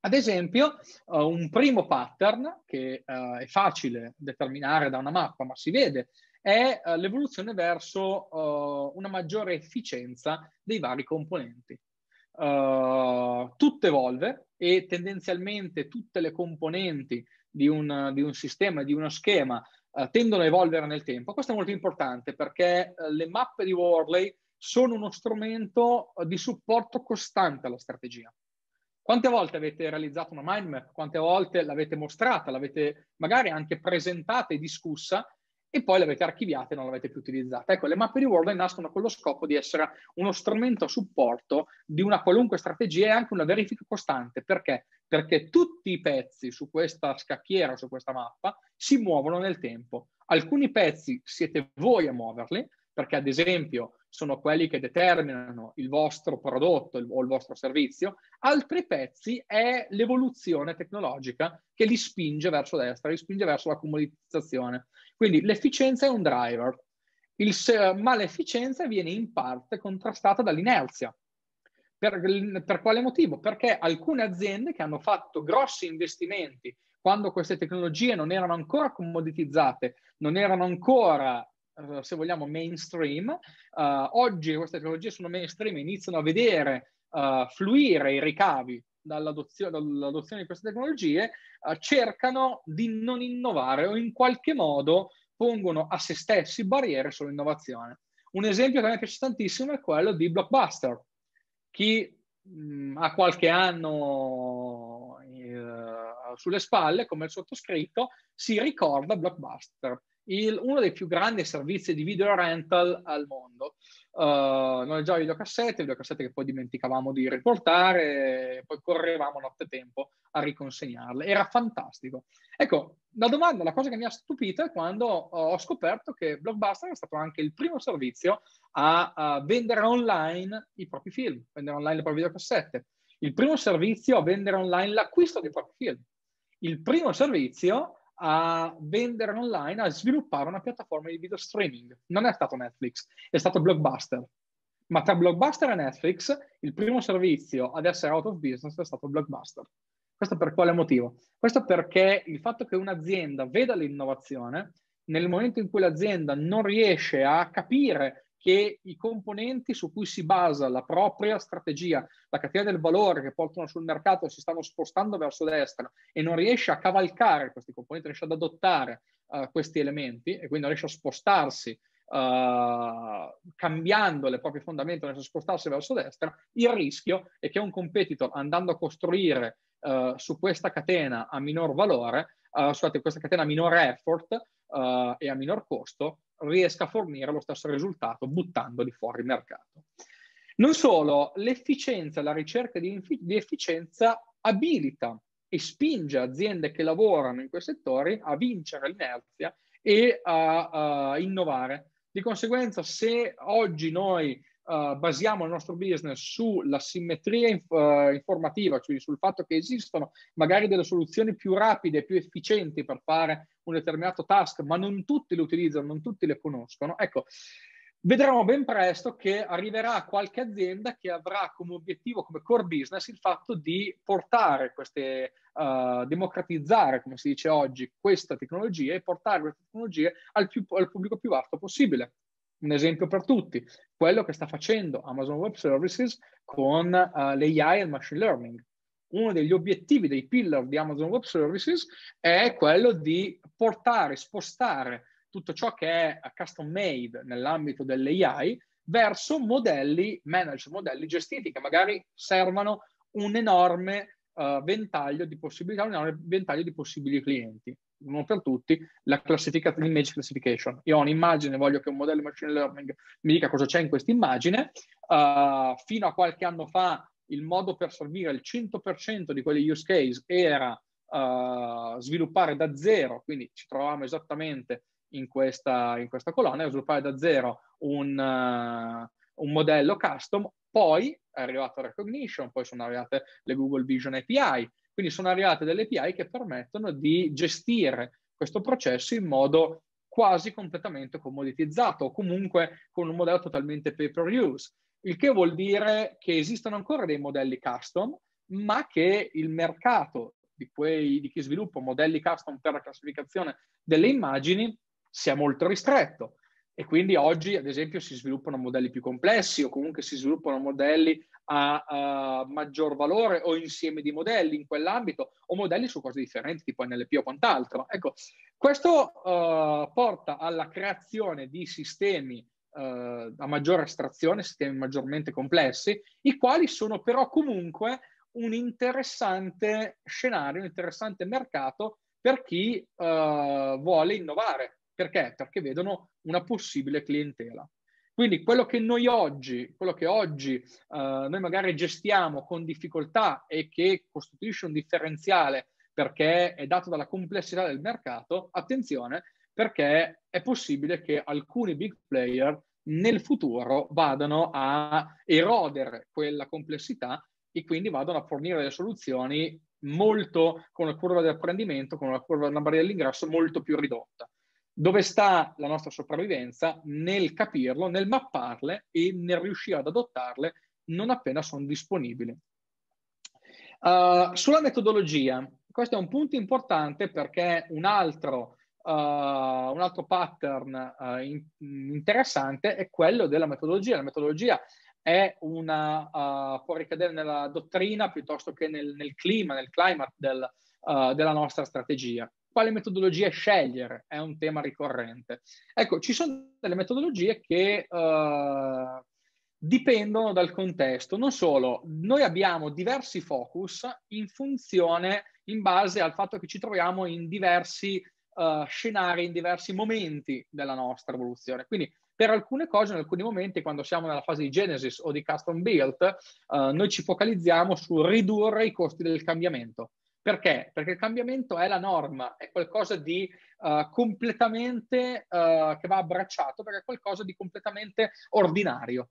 Speaker 1: Ad esempio, uh, un primo pattern che uh, è facile determinare da una mappa, ma si vede, è uh, l'evoluzione verso una maggiore efficienza dei vari componenti. tutto evolve e tendenzialmente tutte le componenti di un, di un sistema, di uno schema, eh, tendono a evolvere nel tempo. Questo è molto importante perché eh, le mappe di Worley sono uno strumento eh, di supporto costante alla strategia. Quante volte avete realizzato una mind map? Quante volte l'avete mostrata? L'avete magari anche presentata e discussa e poi l'avete archiviata e non l'avete più utilizzata. Ecco, le mappe di Worldline nascono con lo scopo di essere uno strumento a supporto di una qualunque strategia e anche una verifica costante. Perché? perché tutti i pezzi su questa scacchiera, su questa mappa, si muovono nel tempo. Alcuni pezzi siete voi a muoverli, perché ad esempio sono quelli che determinano il vostro prodotto o il vostro servizio, altri pezzi è l'evoluzione tecnologica che li spinge verso destra, li spinge verso la comoditizzazione. Quindi l'efficienza è un driver, il, ma l'efficienza viene in parte contrastata dall'inerzia, per, per quale motivo? Perché alcune aziende che hanno fatto grossi investimenti quando queste tecnologie non erano ancora commoditizzate, non erano ancora eh, se vogliamo, mainstream. Uh, oggi queste tecnologie sono mainstream e iniziano a vedere uh, fluire i ricavi dall'adozione, dall'adozione di queste tecnologie, uh, cercano di non innovare o in qualche modo pongono a se stessi barriere sull'innovazione. Un esempio che mi piace tantissimo è quello di Blockbuster. Chi mh, mm, ha qualche anno eh, sulle spalle, come il sottoscritto, si ricorda Blockbuster il, uno dei più grandi servizi di video rental al mondo. Uh, eh, noleggiavo videocassette, videocassette che poi dimenticavamo di riportare, poi correvamo nottetempo a riconsegnarle. Era fantastico. Ecco, la domanda, la cosa che mi ha stupito è quando ho scoperto che Blockbuster è stato anche il primo servizio a, a vendere online i propri film, vendere online le proprie videocassette, il primo servizio a vendere online l'acquisto dei propri film, il primo servizio a vendere online, a sviluppare una piattaforma di video streaming. Non è stato Netflix, è stato Blockbuster. Ma tra Blockbuster e Netflix, il primo servizio ad essere out of business è stato Blockbuster. Questo per quale motivo? Questo perché il fatto che un'azienda veda l'innovazione, nel momento in cui l'azienda non riesce a capire che i componenti su cui si basa la propria strategia, la catena del valore che portano sul mercato si stanno spostando verso destra e non riesce a cavalcare questi componenti, riesce ad adottare uh, questi elementi e quindi non riesce a spostarsi Uh, cambiando le proprie fondamenta nel spostarsi verso destra, il rischio è che un competitor andando a costruire uh, su questa catena a minor valore, uh, scusate, questa catena a minor effort e a minor costo, riesca a fornire lo stesso risultato buttandoli fuori mercato. Non solo, l'efficienza, la ricerca di, di efficienza abilita e spinge aziende che lavorano in quei settori a vincere l'inerzia e a, a innovare. Di conseguenza, se oggi noi uh, basiamo il nostro business sulla simmetria inf- uh, informativa, cioè sul fatto che esistono magari delle soluzioni più rapide più efficienti per fare un determinato task, ma non tutti le utilizzano, non tutti le conoscono. Ecco, vedremo ben presto che arriverà qualche azienda che avrà come obiettivo, come core business, il fatto di portare queste, uh, democratizzare, come si dice oggi, questa tecnologia e portare queste tecnologie al, più, al pubblico più vasto possibile un esempio per tutti, quello che sta facendo Amazon Web Services con uh, eh, l'AI e il machine learning. Uno degli obiettivi dei pillar di Amazon Web Services è quello di portare, spostare tutto ciò che è eh, custom made nell'ambito dell'AI verso modelli managed, modelli gestiti che magari servano un enorme uh, ventaglio di possibilità, un enorme ventaglio di possibili clienti uno per tutti, la classifica, l'image classification. Io ho un'immagine, voglio che un modello di machine learning mi dica cosa c'è in questa immagine. Uh, fino a qualche anno fa il modo per servire il 100% di quelli use case era uh, sviluppare da zero, quindi ci trovavamo esattamente in questa, in questa colonna, sviluppare da zero un, uh, un modello custom, poi è arrivata Recognition, poi sono arrivate le Google Vision API, quindi sono arrivate delle API che permettono di gestire questo processo in modo quasi completamente commoditizzato o comunque con un modello totalmente pay per use, il che vuol dire che esistono ancora dei modelli custom, ma che il mercato di, quei, di chi sviluppa modelli custom per la classificazione delle immagini sia molto ristretto. E quindi oggi, ad esempio, si sviluppano modelli più complessi o comunque si sviluppano modelli ha uh, maggior valore o insieme di modelli in quell'ambito o modelli su cose differenti tipo NLP o quant'altro. Ecco, questo uh, porta alla creazione di sistemi uh, a maggiore astrazione, sistemi maggiormente complessi, i quali sono però comunque un interessante scenario, un interessante mercato per chi eh, vuole innovare. Perché? Perché vedono una possibile clientela. Quindi quello che noi oggi, quello che oggi eh, noi magari gestiamo con difficoltà e che costituisce un differenziale perché è dato dalla complessità del mercato, attenzione, perché è possibile che alcuni big player nel futuro vadano a erodere quella complessità e quindi vadano a fornire delle soluzioni molto con una curva di apprendimento, con una, curva, una barriera all'ingresso molto più ridotta. Dove sta la nostra sopravvivenza? Nel capirlo, nel mapparle e nel riuscire ad adottarle non appena sono disponibili. Uh, sulla metodologia, questo è un punto importante perché un altro, uh, un altro pattern uh, in, interessante è quello della metodologia. La metodologia una, può ricadere nella dottrina piuttosto che nel, nel clima, nel climate del, della nostra strategia quale metodologia scegliere è un tema ricorrente. Ecco, ci sono delle metodologie che uh, dipendono dal contesto. Non solo, noi abbiamo diversi focus in funzione, in base al fatto che ci troviamo in diversi uh, scenari, in diversi momenti della nostra evoluzione. Quindi per alcune cose, in alcuni momenti, quando siamo nella fase di Genesis o di custom build, uh, eh, noi ci focalizziamo su ridurre i costi del cambiamento perché? Perché il cambiamento è la norma, è qualcosa di uh, completamente uh, che va abbracciato, perché è qualcosa di completamente ordinario.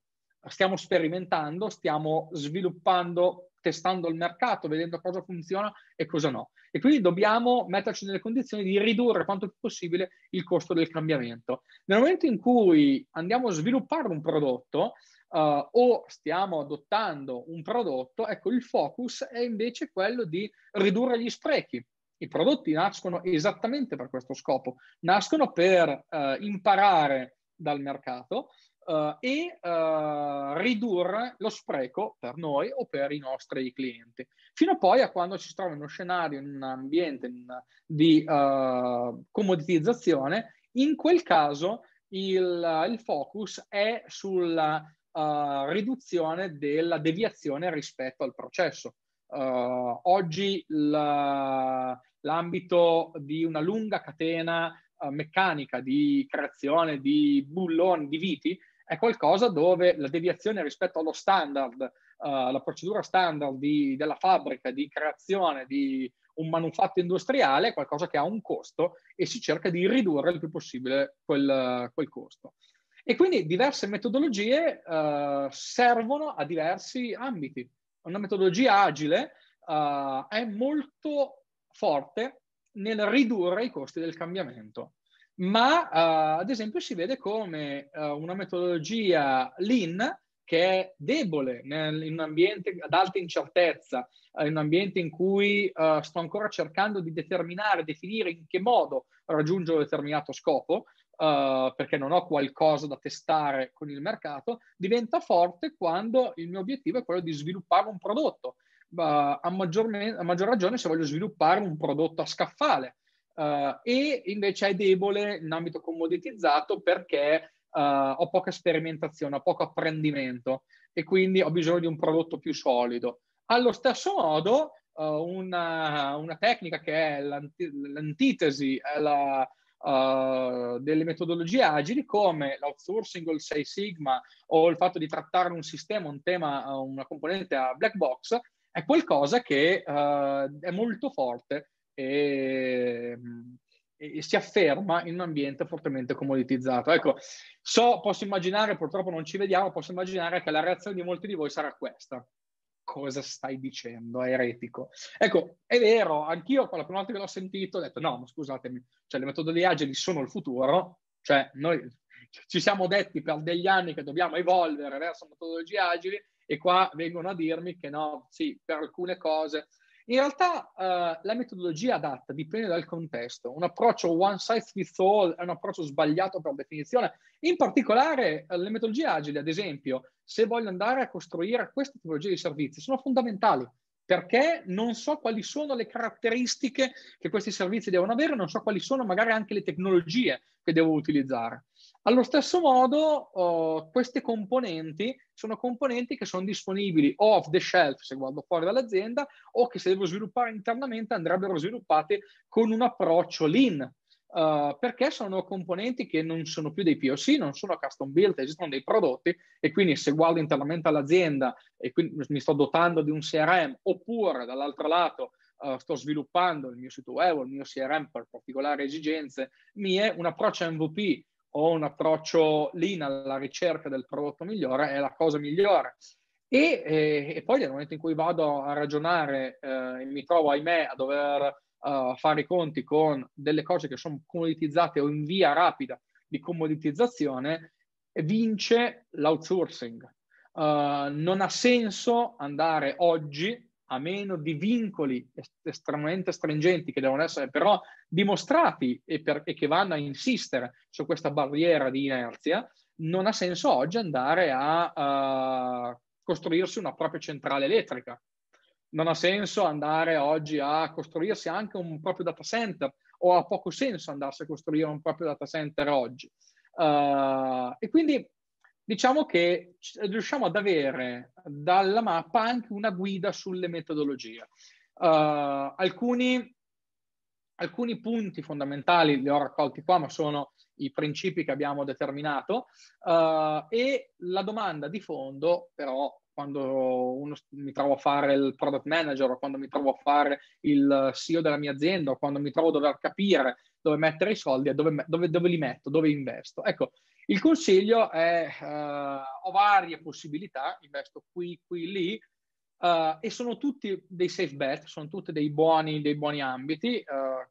Speaker 1: Stiamo sperimentando, stiamo sviluppando, testando il mercato, vedendo cosa funziona e cosa no. E quindi dobbiamo metterci nelle condizioni di ridurre quanto più possibile il costo del cambiamento. Nel momento in cui andiamo a sviluppare un prodotto, uh, o stiamo adottando un prodotto, ecco il focus è invece quello di ridurre gli sprechi. I prodotti nascono esattamente per questo scopo, nascono per uh, imparare dal mercato uh, e ridurre lo spreco per noi o per i nostri clienti, fino a poi a quando ci si trova in uno scenario, in un ambiente in, di commoditizzazione, in quel caso il, il, focus è sulla eh, riduzione della deviazione rispetto al processo. Uh, oggi la, l'ambito di una lunga catena uh, meccanica di creazione di bulloni, di viti, è qualcosa dove la deviazione rispetto allo standard, la procedura standard di, della fabbrica di creazione di un manufatto industriale è qualcosa che ha un costo e si cerca di ridurre il più possibile quel, quel costo. E quindi diverse metodologie uh, servono a diversi ambiti. Una metodologia agile uh, è molto forte nel ridurre i costi del cambiamento, ma uh, ad esempio si vede come una metodologia lean che è debole nel, in un ambiente ad alta incertezza, in un ambiente in cui uh, sto ancora cercando di determinare, definire in che modo raggiungo un determinato scopo, uh, perché non ho qualcosa da testare con il mercato, diventa forte quando il mio obiettivo è quello di sviluppare un prodotto. Uh, a, maggior me- a, maggior ragione se voglio sviluppare un prodotto a scaffale uh, e invece è debole in ambito commoditizzato perché Uh, ho poca sperimentazione, ho poco apprendimento e quindi ho bisogno di un prodotto più solido. Allo stesso modo, uh, una, una, tecnica che è l'anti- l'antitesi, è la, uh, delle metodologie agili come l'outsourcing o il 6 Sigma o il fatto di trattare un sistema, un tema, una componente a black box, è qualcosa che uh, è molto forte e, e si afferma in un ambiente fortemente commoditizzato. Ecco, so, posso immaginare, purtroppo non ci vediamo, posso immaginare che la reazione di molti di voi sarà questa cosa stai dicendo, è eretico. Ecco, è vero, anch'io la prima volta che l'ho sentito ho detto, no, ma scusatemi, cioè le metodologie agili sono il futuro, cioè noi ci siamo detti per degli anni che dobbiamo evolvere verso metodologie agili e qua vengono a dirmi che no, sì, per alcune cose in realtà eh, la metodologia adatta dipende dal contesto. Un approccio one size fits all è un approccio sbagliato per definizione. In particolare eh, le metodologie agili, ad esempio, se voglio andare a costruire questa tipologia di servizi, sono fondamentali perché non so quali sono le caratteristiche che questi servizi devono avere, non so quali sono magari anche le tecnologie che devo utilizzare. Allo stesso modo, oh, queste componenti sono componenti che sono disponibili o off the shelf se guardo fuori dall'azienda o che se devo sviluppare internamente andrebbero sviluppate con un approccio lean. Uh, perché sono componenti che non sono più dei POC, non sono custom built, esistono dei prodotti e quindi se guardo internamente all'azienda e quindi mi sto dotando di un CRM oppure dall'altro lato Uh, sto sviluppando il mio sito web o il mio CRM per particolari esigenze mie, un approccio MVP ho un approccio lean alla ricerca del prodotto migliore, è la cosa migliore. E, e, eh, e poi nel momento in cui vado a ragionare eh, e mi trovo, ahimè, a dover uh, fare i conti con delle cose che sono commoditizzate o in via rapida di commoditizzazione, vince l'outsourcing. Uh, non ha senso andare oggi a meno di vincoli estremamente stringenti che devono essere però dimostrati e, per, e che vanno a insistere su questa barriera di inerzia, non ha senso oggi andare a uh, costruirsi una propria centrale elettrica. Non ha senso andare oggi a costruirsi anche un proprio data center o ha poco senso andarsi a costruire un proprio data center oggi. Uh, e quindi diciamo che riusciamo ad avere dalla mappa anche una guida sulle metodologie. Uh, alcuni, alcuni, punti fondamentali li ho raccolti qua, ma sono i principi che abbiamo determinato uh, e la domanda di fondo, però, quando uno, mi trovo a fare il product manager o quando mi trovo a fare il CEO della mia azienda o quando mi trovo a dover capire dove mettere i soldi e dove, dove, dove li metto, dove investo. Ecco, il consiglio è, eh, ho varie possibilità, investo qui, qui, lì, eh, e sono tutti dei safe bet, sono tutti dei buoni, dei buoni ambiti, eh,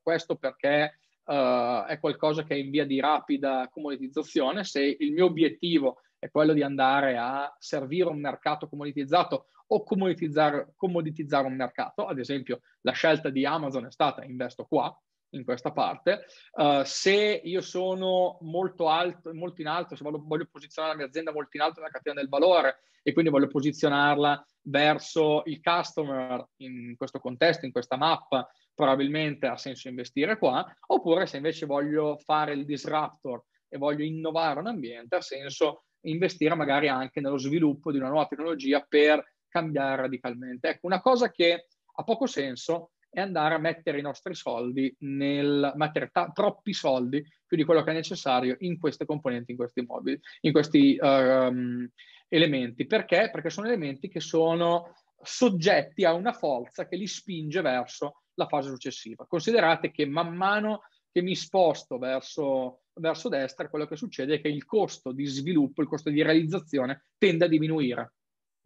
Speaker 1: questo perché eh, è qualcosa che è in via di rapida commoditizzazione, se il mio obiettivo è quello di andare a servire un mercato commoditizzato o commoditizzare, commoditizzare, un mercato. Ad esempio, la scelta di Amazon è stata investo qua, in questa parte. Uh, se io sono molto alto, molto in alto, se voglio, voglio, posizionare la mia azienda molto in alto nella catena del valore e quindi voglio posizionarla verso il customer in questo contesto, in questa mappa, probabilmente ha senso investire qua, oppure se invece voglio fare il disruptor e voglio innovare un ambiente, ha senso investire magari anche nello sviluppo di una nuova tecnologia per cambiare radicalmente. Ecco, una cosa che ha poco senso e andare a mettere i nostri soldi nel mettere ta- troppi soldi più di quello che è necessario in queste componenti, in questi mobili, in questi um, elementi. Perché? Perché sono elementi che sono soggetti a una forza che li spinge verso la fase successiva. Considerate che man mano che mi sposto verso, verso destra, quello che succede è che il costo di sviluppo, il costo di realizzazione tende a diminuire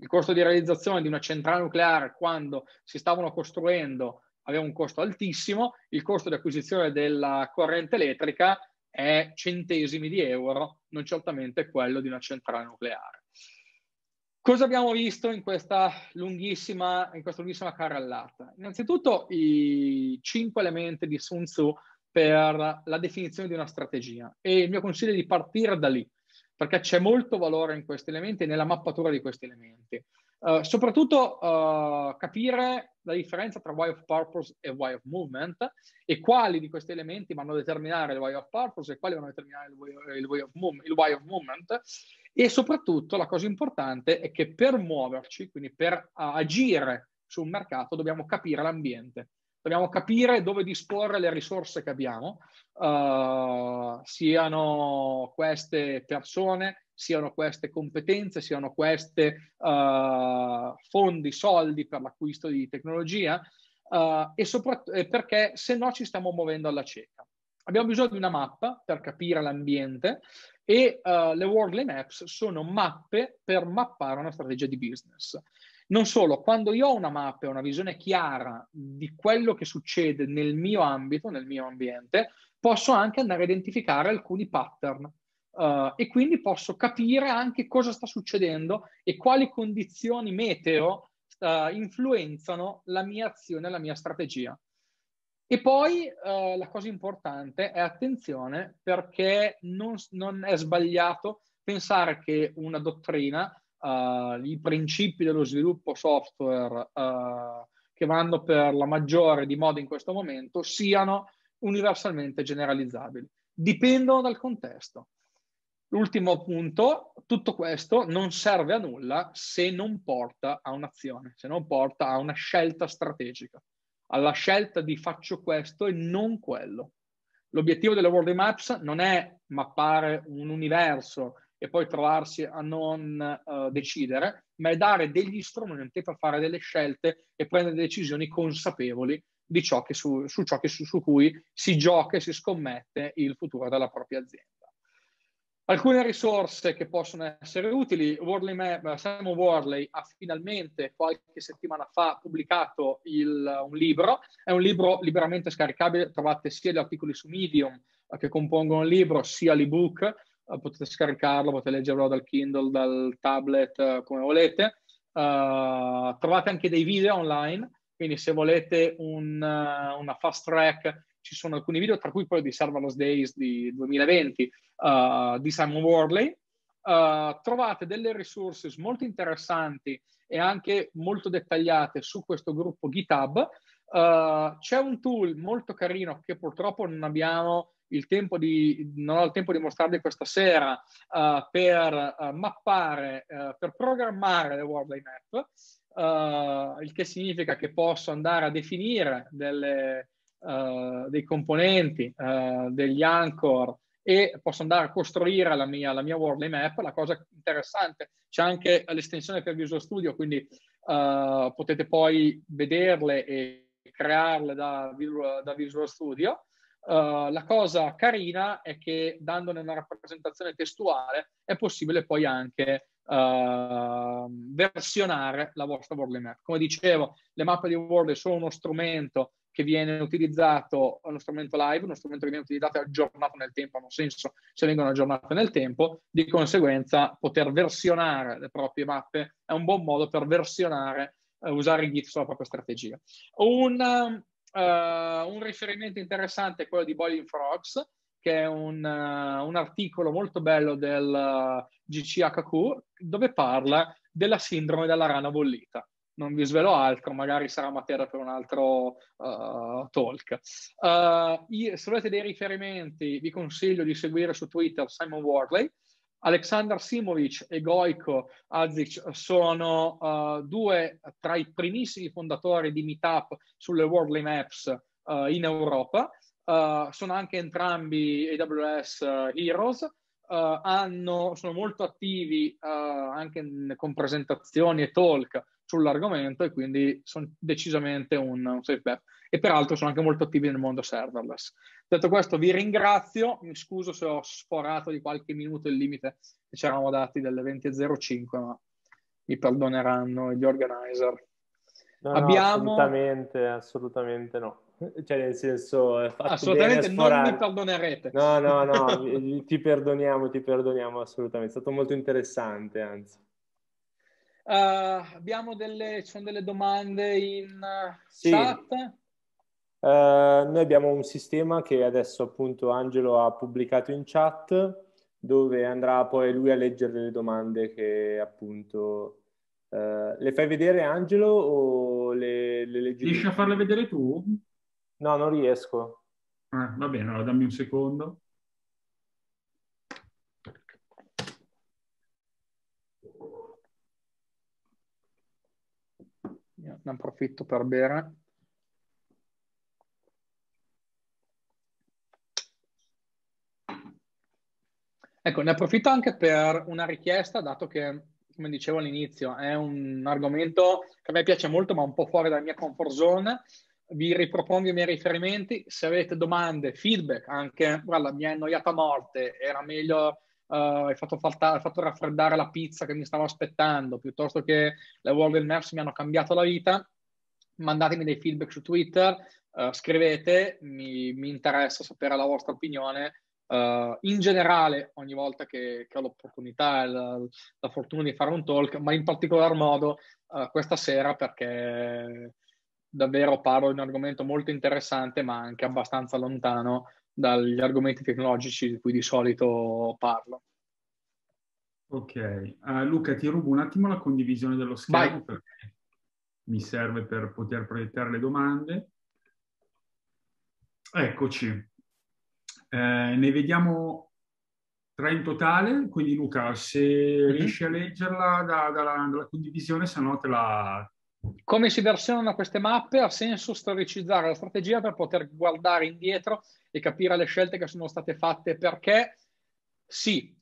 Speaker 1: il costo di realizzazione di una centrale nucleare quando si stavano costruendo aveva un costo altissimo, il costo di acquisizione della corrente elettrica è centesimi di euro, non certamente quello di una centrale nucleare. Cosa abbiamo visto in questa lunghissima, in questa lunghissima carrellata? Innanzitutto i cinque elementi di Sun Tzu per la definizione di una strategia e il mio consiglio è di partire da lì perché c'è molto valore in questi elementi e nella mappatura di questi elementi. Uh, soprattutto uh, capire la differenza tra why of purpose e why of movement e quali di questi elementi vanno a determinare il why of purpose e quali vanno a determinare il why, il why, of, move, il why of, movement. E soprattutto la cosa importante è che per muoverci, quindi per uh, agire su un mercato, dobbiamo capire l'ambiente dobbiamo capire dove disporre le risorse che abbiamo, uh, siano queste persone, siano queste competenze, siano questi uh, eh, fondi, soldi per l'acquisto di tecnologia uh, e soprattutto perché se no ci stiamo muovendo alla cieca. Abbiamo bisogno di una mappa per capire l'ambiente e le Worldly Maps sono mappe per mappare una strategia di business. Non solo, quando io ho una mappa e una visione chiara di quello che succede nel mio ambito, nel mio ambiente, posso anche andare a identificare alcuni pattern uh, e quindi posso capire anche cosa sta succedendo e quali condizioni meteo uh, influenzano la mia azione, la mia strategia. E poi uh, la cosa importante è attenzione perché non, non è sbagliato pensare che una dottrina uh, i principi dello sviluppo software uh, che vanno per la maggiore di moda in questo momento siano universalmente generalizzabili. Dipendono dal contesto. L'ultimo punto, tutto questo non serve a nulla se non porta a un'azione, se non porta a una scelta strategica, alla scelta di faccio questo e non quello. L'obiettivo delle World Maps non è mappare un universo e poi trovarsi a non uh, decidere, ma è dare degli strumenti per fare delle scelte e prendere decisioni consapevoli di ciò che su, su ciò che su, su cui si gioca e si scommette il futuro della propria azienda. Alcune risorse che possono essere utili, Worley Map, eh, Simon Worley ha finalmente qualche settimana fa pubblicato il, un libro, è un libro liberamente scaricabile, trovate sia gli articoli su Medium eh, che compongono il libro, sia l'ebook eh, potete scaricarlo, potete leggerlo dal Kindle, dal tablet, eh, come volete. Uh, trovate anche dei video online, quindi se volete un, uh, una fast track ci sono alcuni video, tra cui quello di Serverless Days di 2020 uh, di Simon Worley. trovate delle risorse molto interessanti e anche molto dettagliate su questo gruppo GitHub. c'è un tool molto carino che purtroppo non abbiamo il tempo di, non ho il tempo di mostrarvi questa sera uh, per uh, mappare, uh, per programmare le Worldline App, il che significa che posso andare a definire delle, dei componenti, degli anchor e posso andare a costruire la mia, la mia Worldline App. La cosa interessante, c'è anche l'estensione per Visual Studio, quindi potete poi vederle e crearle da, da Visual Studio. Eh, la cosa carina è che dandone una rappresentazione testuale è possibile poi anche uh, versionare la vostra world map. Come dicevo, le mappe di world sono uno strumento che viene utilizzato, uno strumento live, uno strumento che viene utilizzato e aggiornato nel tempo, hanno senso se vengono aggiornate nel tempo, di conseguenza poter versionare le proprie mappe è un buon modo per versionare, uh, usare Git sulla propria strategia. Un, eh, un riferimento interessante è quello di Boiling Frogs, che è un, uh, un articolo molto bello del eh, GCHQ, dove parla della sindrome della rana bollita. Non vi svelo altro, magari sarà materia per un altro talk. Io, se volete dei riferimenti, vi consiglio di seguire su Twitter Simon Wardley, Aleksandar Simovic e Goiko Azic sono uh, due tra i primissimi fondatori di Meetup sulle Worldly Maps uh, in Europa. Uh, sono anche entrambi AWS Heroes. Hanno, sono molto attivi anche in, con presentazioni e talk sull'argomento e quindi sono decisamente un, un safe bet e peraltro sono anche molto attivi nel mondo serverless. Detto questo vi ringrazio, mi scuso se ho sforato di qualche minuto il limite che ci eravamo dati delle 20.05 ma mi perdoneranno gli organizer.
Speaker 2: No, Abbiamo... no, assolutamente, assolutamente no. Cioè, nel senso, fatto assolutamente non mi
Speaker 1: perdonerete. No, no, no,
Speaker 2: ti perdoniamo, ti perdoniamo assolutamente. È stato molto interessante, anzi.
Speaker 1: Uh, abbiamo delle, ci sono delle domande in sì. chat.
Speaker 2: Eh, noi abbiamo un sistema che adesso appunto Angelo ha pubblicato in chat dove andrà poi lui a leggere le domande che appunto... Eh, le fai vedere Angelo o le, le leggi? Riesci a farle vedere tu? No, non riesco. Eh, va bene, allora dammi un secondo. ne
Speaker 1: approfitto per bere. Ecco, ne approfitto anche per una richiesta, dato che, come dicevo all'inizio, è un argomento che a me piace molto, ma un po' fuori dalla mia comfort zone. Vi ripropongo i miei riferimenti. Se avete domande, feedback, anche, guarda, mi è annoiato a morte, era meglio Uh, hai, fatto falta, hai, fatto raffreddare la pizza che mi stavo aspettando, piuttosto che le World Maps mi hanno cambiato la vita, mandatemi dei feedback su Twitter, uh, scrivete, mi, mi, interessa sapere la vostra opinione Uh, in generale, ogni volta che, che ho l'opportunità e la, la, fortuna di fare un talk, ma in particolar modo uh, questa sera perché davvero parlo di un argomento molto interessante, ma anche abbastanza lontano
Speaker 2: dagli argomenti tecnologici di cui di solito parlo. Ok, uh, Luca, ti rubo un attimo la condivisione dello schermo Vai. perché mi serve per poter proiettare le domande. Eccoci. Eh, ne vediamo tre in totale, quindi Luca, se mm-hmm. riesci a leggerla da, dalla, dalla, condivisione, se no te la... Come
Speaker 1: si versionano queste mappe? Ha senso storicizzare la strategia per poter guardare indietro e capire le scelte che sono state fatte perché? Sì,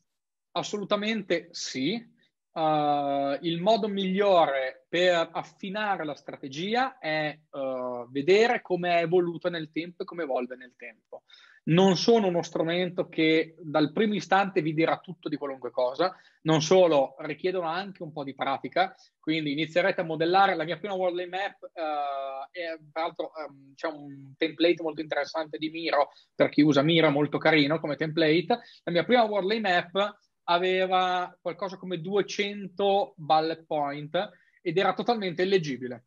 Speaker 1: assolutamente sì. Uh, il modo migliore per affinare la strategia è uh, vedere come è evoluta nel tempo e come evolve nel tempo non sono uno strumento che dal primo istante vi dirà tutto di qualunque cosa, non solo, richiedono anche un po' di pratica, quindi inizierete a modellare la mia prima Worldly Map, eh, peraltro ehm, c'è diciamo un template molto interessante di Miro, per chi usa Miro, molto carino come template, la mia prima Worldly Map aveva qualcosa come 200 bullet point ed era totalmente illeggibile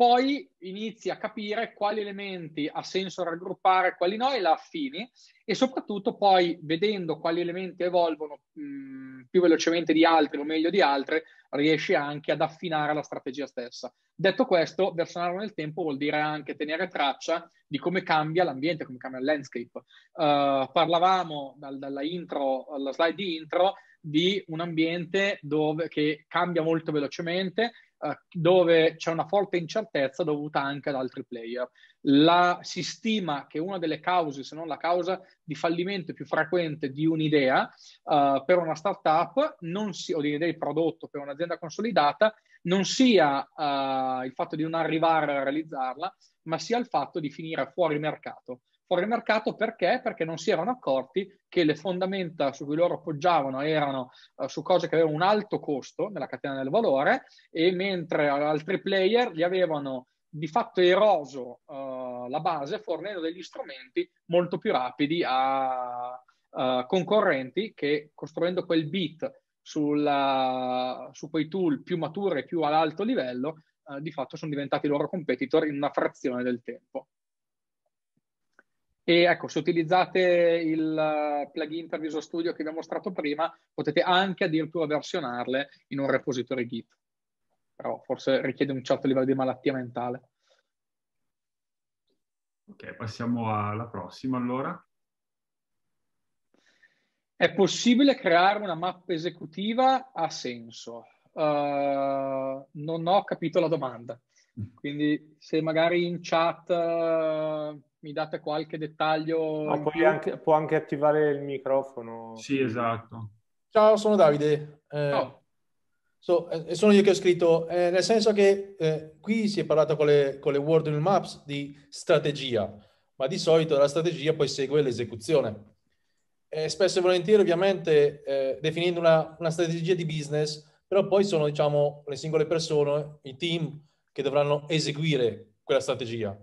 Speaker 1: poi inizi a capire quali elementi ha senso raggruppare, quali no, e la affini, e soprattutto poi vedendo quali elementi evolvono mh, mm, più velocemente di altri o meglio di altri, riesci anche ad affinare la strategia stessa. Detto questo, versionarlo nel tempo vuol dire anche tenere traccia di come cambia l'ambiente, come cambia il landscape. Uh, parlavamo dal, dalla intro, alla slide di intro, di un ambiente dove, che cambia molto velocemente eh, dove c'è una forte incertezza dovuta anche ad altri player. La, si stima che una delle cause, se non la causa di fallimento più frequente di un'idea eh, per una startup non si, o di un'idea di prodotto per un'azienda consolidata non sia eh, il fatto di non arrivare a realizzarla, ma sia il fatto di finire fuori mercato fuori mercato perché? Perché non si erano accorti che le fondamenta su cui loro appoggiavano erano uh, su cose che avevano un alto costo nella catena del valore e mentre altri player li avevano di fatto eroso uh, la base fornendo degli strumenti molto più rapidi a uh, concorrenti che costruendo quel bit sulla, su quei tool più maturi e più ad alto livello di fatto sono diventati loro competitor in una frazione del tempo. E ecco, se utilizzate il eh, plugin per Visual Studio che vi ho mostrato prima, potete anche addirittura versionarle in un repository Git. Però forse richiede un certo livello di
Speaker 2: malattia mentale. Ok, passiamo alla prossima allora. È possibile creare una mappa
Speaker 1: esecutiva a senso? Uh, non ho capito la domanda. Mm. Quindi se magari in chat... Uh, mi date qualche dettaglio? No, puoi anche,
Speaker 2: può anche attivare il microfono. Sì, esatto.
Speaker 1: Ciao, sono
Speaker 3: Davide. Eh, oh. so, eh, sono io che ho scritto, eh, nel senso che eh, qui si è parlato con le, con le World Maps di strategia, ma di solito la strategia poi segue l'esecuzione. E eh, spesso e volentieri, ovviamente, eh, definendo una, una strategia di business, però poi sono, diciamo, le singole persone, i team che dovranno eseguire quella strategia.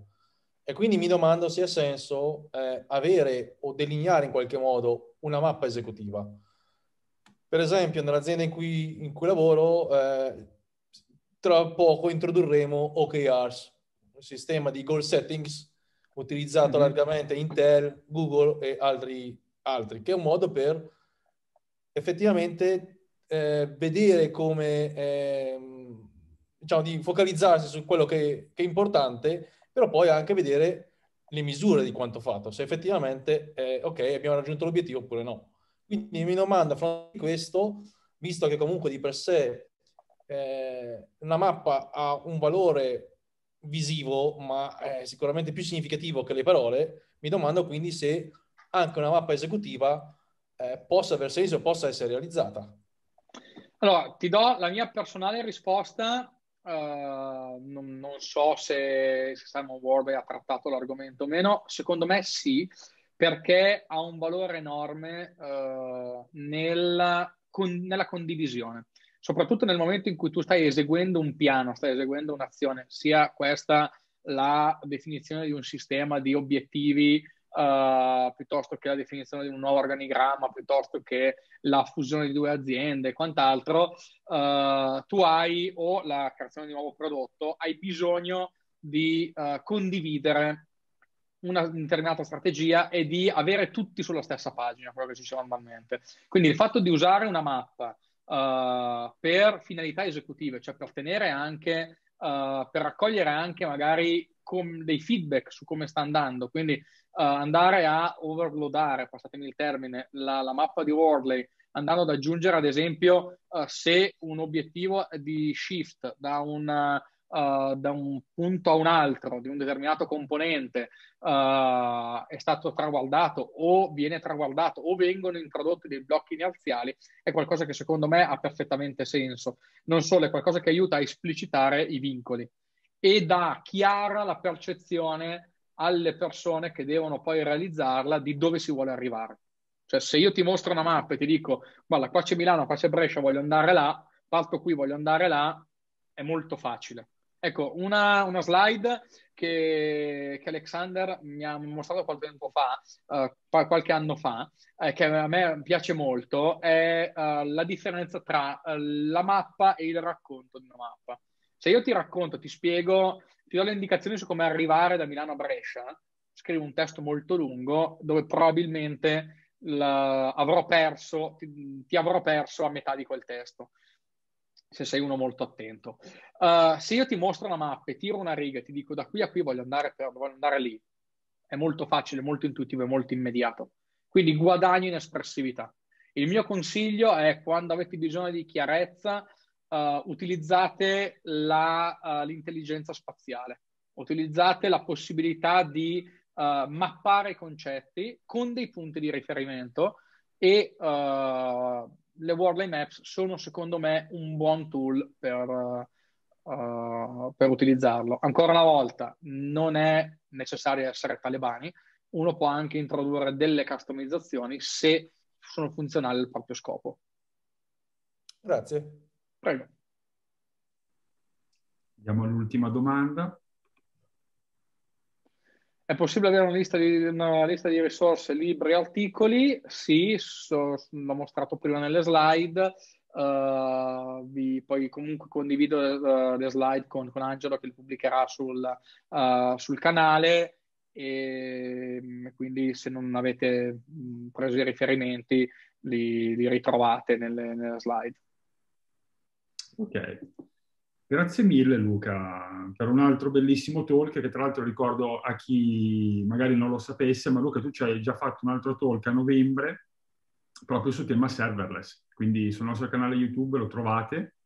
Speaker 3: E quindi mi domando se ha senso eh, avere o delineare in qualche modo una mappa esecutiva. Per esempio, nell'azienda in cui, in cui lavoro, eh, tra poco introdurremo OKRs, un sistema di goal settings utilizzato mm-hmm. largamente Intel, Google e altri, altri, che è un modo per effettivamente eh, vedere come, eh, diciamo, di focalizzarsi su quello che, che è importante però poi anche vedere le misure di quanto fatto, se effettivamente, eh, ok, abbiamo raggiunto l'obiettivo oppure no. Quindi mi domanda, a questo, visto che comunque di per sé eh, una mappa ha un valore visivo, ma è sicuramente più significativo che le parole, mi domando quindi se anche una mappa esecutiva eh, possa aver senso, possa essere realizzata.
Speaker 1: Allora, ti do la mia personale risposta Uh, non, non, so se, se Simon Warby ha trattato l'argomento o meno, secondo me sì, perché ha un valore enorme uh, eh, nella, con, nella condivisione, soprattutto nel momento in cui tu stai eseguendo un piano, stai eseguendo un'azione, sia questa la definizione di un sistema di obiettivi uh, piuttosto che la definizione di un nuovo organigramma, piuttosto che la fusione di due aziende e quant'altro, uh, tu hai o la creazione di un nuovo prodotto, hai bisogno di uh, condividere una determinata strategia e di avere tutti sulla stessa pagina, quello che ci siamo normalmente. Quindi il fatto di usare una mappa per finalità esecutive, cioè per ottenere anche Uh, per raccogliere anche magari com- dei feedback su come sta andando. Quindi eh, andare a overloadare, passatemi il termine, la, la mappa di Worley, andando ad aggiungere ad esempio uh, se un obiettivo di shift da un, uh, da un, punto a un altro di un determinato componente uh, è stato traguardato o viene traguardato o vengono introdotti dei blocchi inerziali è qualcosa che secondo me ha perfettamente senso. Non solo, è qualcosa che aiuta a esplicitare i vincoli e dà chiara la percezione alle persone che devono poi realizzarla di dove si vuole arrivare. Cioè, se io ti mostro una mappa e ti dico, guarda, qua c'è Milano, qua c'è Brescia, voglio andare là, parto qui, voglio andare là, è molto facile. Ecco, una, una slide che, che, Alexander mi ha mostrato qualche tempo fa, uh, qualche anno fa, eh, che a me piace molto, è uh, la differenza tra uh, la mappa e il racconto di una mappa. Se io ti racconto, ti spiego ti do le indicazioni su come arrivare da Milano a Brescia, scrivo un testo molto lungo dove probabilmente la, avrò perso, ti, ti, avrò perso a metà di quel testo, se sei uno molto attento. Uh, se io ti mostro una mappa e tiro una riga e ti dico da qui a qui voglio andare, per, voglio andare lì, è molto facile, molto intuitivo e molto immediato. Quindi guadagno in espressività. Il mio consiglio è quando avete bisogno di chiarezza, uh, utilizzate la, uh, l'intelligenza spaziale, utilizzate la possibilità di uh, mappare i concetti con dei punti di riferimento e le Worldly Maps sono secondo me un buon tool per, per utilizzarlo. Ancora una volta, non è necessario essere talebani, uno può anche introdurre delle customizzazioni se sono funzionali al proprio scopo.
Speaker 2: Grazie. Prego. Andiamo all'ultima domanda.
Speaker 1: È possibile avere una lista, di, una lista di, risorse, libri, e articoli? Sì, so, l'ho mostrato prima nelle slide. Uh, vi, poi comunque condivido uh, le slide con, con, Angelo che le pubblicherà sul, uh, sul canale e ehm, quindi se non avete preso i riferimenti li, li ritrovate nelle, nelle slide.
Speaker 2: Ok. Grazie mille Luca per un altro bellissimo talk che tra l'altro ricordo a chi magari non lo sapesse, ma Luca tu ci hai già fatto un altro talk a novembre proprio sul tema serverless, quindi sul nostro canale YouTube lo trovate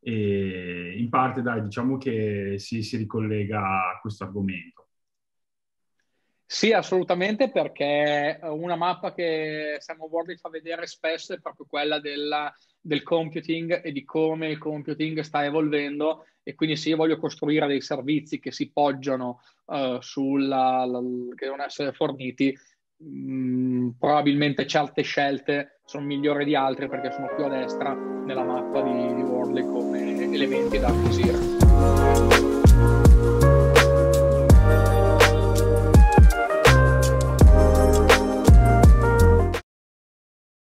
Speaker 2: e in parte dai diciamo che si, si ricollega a questo argomento. Sì, assolutamente,
Speaker 1: perché eh, una mappa che Samuel Worley fa vedere spesso è proprio quella della, del computing e di come il computing sta evolvendo e quindi se io voglio costruire dei servizi che si poggiano uh, sulla, la, che devono essere forniti, mh, mm, probabilmente certe scelte sono migliori di altre perché sono più a destra nella mappa di, di Worley come elementi da acquisire.